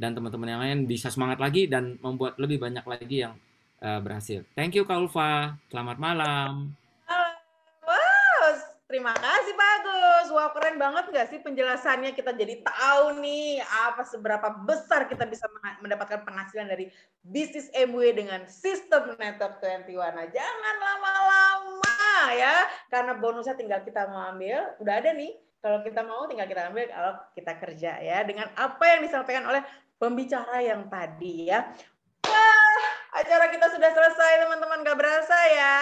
dan teman-teman yang lain bisa semangat lagi dan membuat lebih banyak lagi yang uh, berhasil. Thank you Kak Ulfa. Selamat malam. Terima kasih Bagus. Wah keren banget nggak sih penjelasannya kita jadi tahu nih apa seberapa besar kita bisa mendapatkan penghasilan dari bisnis MW dengan sistem Network 21. Jangan lama-lama ya karena bonusnya tinggal kita mau ambil. Udah ada nih. Kalau kita mau tinggal kita ambil kalau kita kerja ya dengan apa yang disampaikan oleh pembicara yang tadi ya. Wah, acara kita sudah selesai teman-teman gak berasa ya.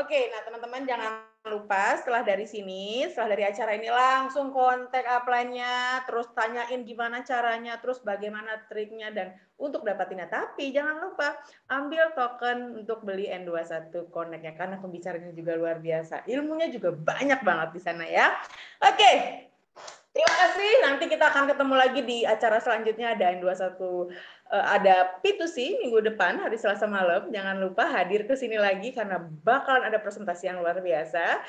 Oke, nah teman-teman jangan lupa setelah dari sini, setelah dari acara ini langsung kontak upline-nya, terus tanyain gimana caranya, terus bagaimana triknya dan untuk dapatinnya. Tapi jangan lupa ambil token untuk beli N21 Connect-nya karena pembicaranya juga luar biasa. Ilmunya juga banyak banget di sana ya. Oke. Okay. Terima kasih. Nanti kita akan ketemu lagi di acara selanjutnya ada N21 Eh, ada P2C minggu depan hari Selasa malam. Jangan lupa hadir ke sini lagi karena bakalan ada presentasi yang luar biasa.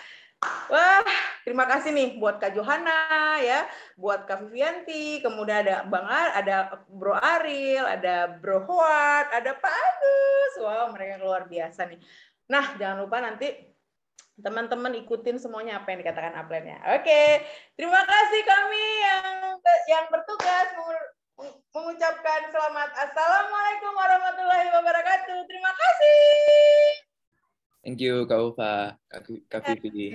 Wah, terima kasih nih buat Kak Johana ya, buat Kak Vivianti, kemudian ada Bang Ar, ada Bro Aril, ada Bro Hoat, ada Pak Agus. Wow, mereka luar biasa nih. Nah, jangan lupa nanti teman-teman ikutin semuanya apa yang dikatakan upline-nya. Oke, terima kasih kami yang yang bertugas mengucapkan selamat Assalamualaikum warahmatullahi wabarakatuh. Terima kasih. Thank you Kak Ufa, Kak Vivi.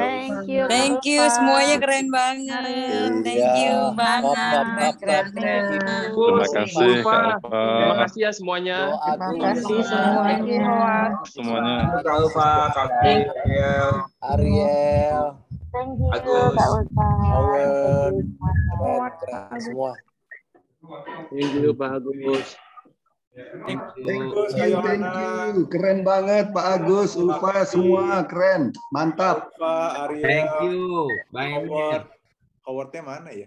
Thank you. Thank you semuanya keren banget. Thank you iya. banget. Keren, keren. Terima kasih Kak Ufa. Terima kasih ya semuanya. Terima kasih semuanya. Semuanya. Kak Ufa, Kak Ariel. Ariel. Thank you Kak Ufa. kasih semua. Thank you Pak Agus. Thank you. Thank you, thank you. Keren banget Pak Agus, Ulfa semua keren. Mantap. Arya. Thank you. bye. Howardnya mana ya?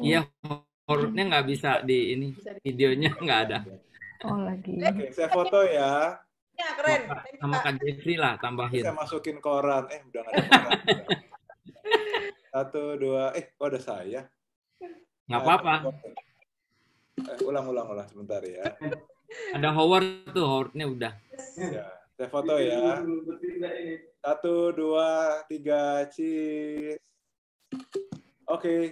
Iya, Howardnya nggak bisa di ini videonya nggak ada. Oh lagi. Oke, okay, saya foto ya. Ya keren. Sama Kak Jeffrey lah tambahin. Saya masukin koran. Eh udah nggak ada koran. Satu dua. Eh kok oh, ada saya? Nggak apa-apa. Eh, ulang ulang ulang sebentar ya. Ada Howard tuh, Howardnya udah. Ya, saya foto ya. Satu, dua, tiga, cheese. Oke. Okay.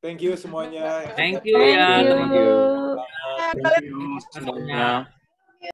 Thank you semuanya. Thank you ya. Thank you. Thank you. Thank you. Thank you.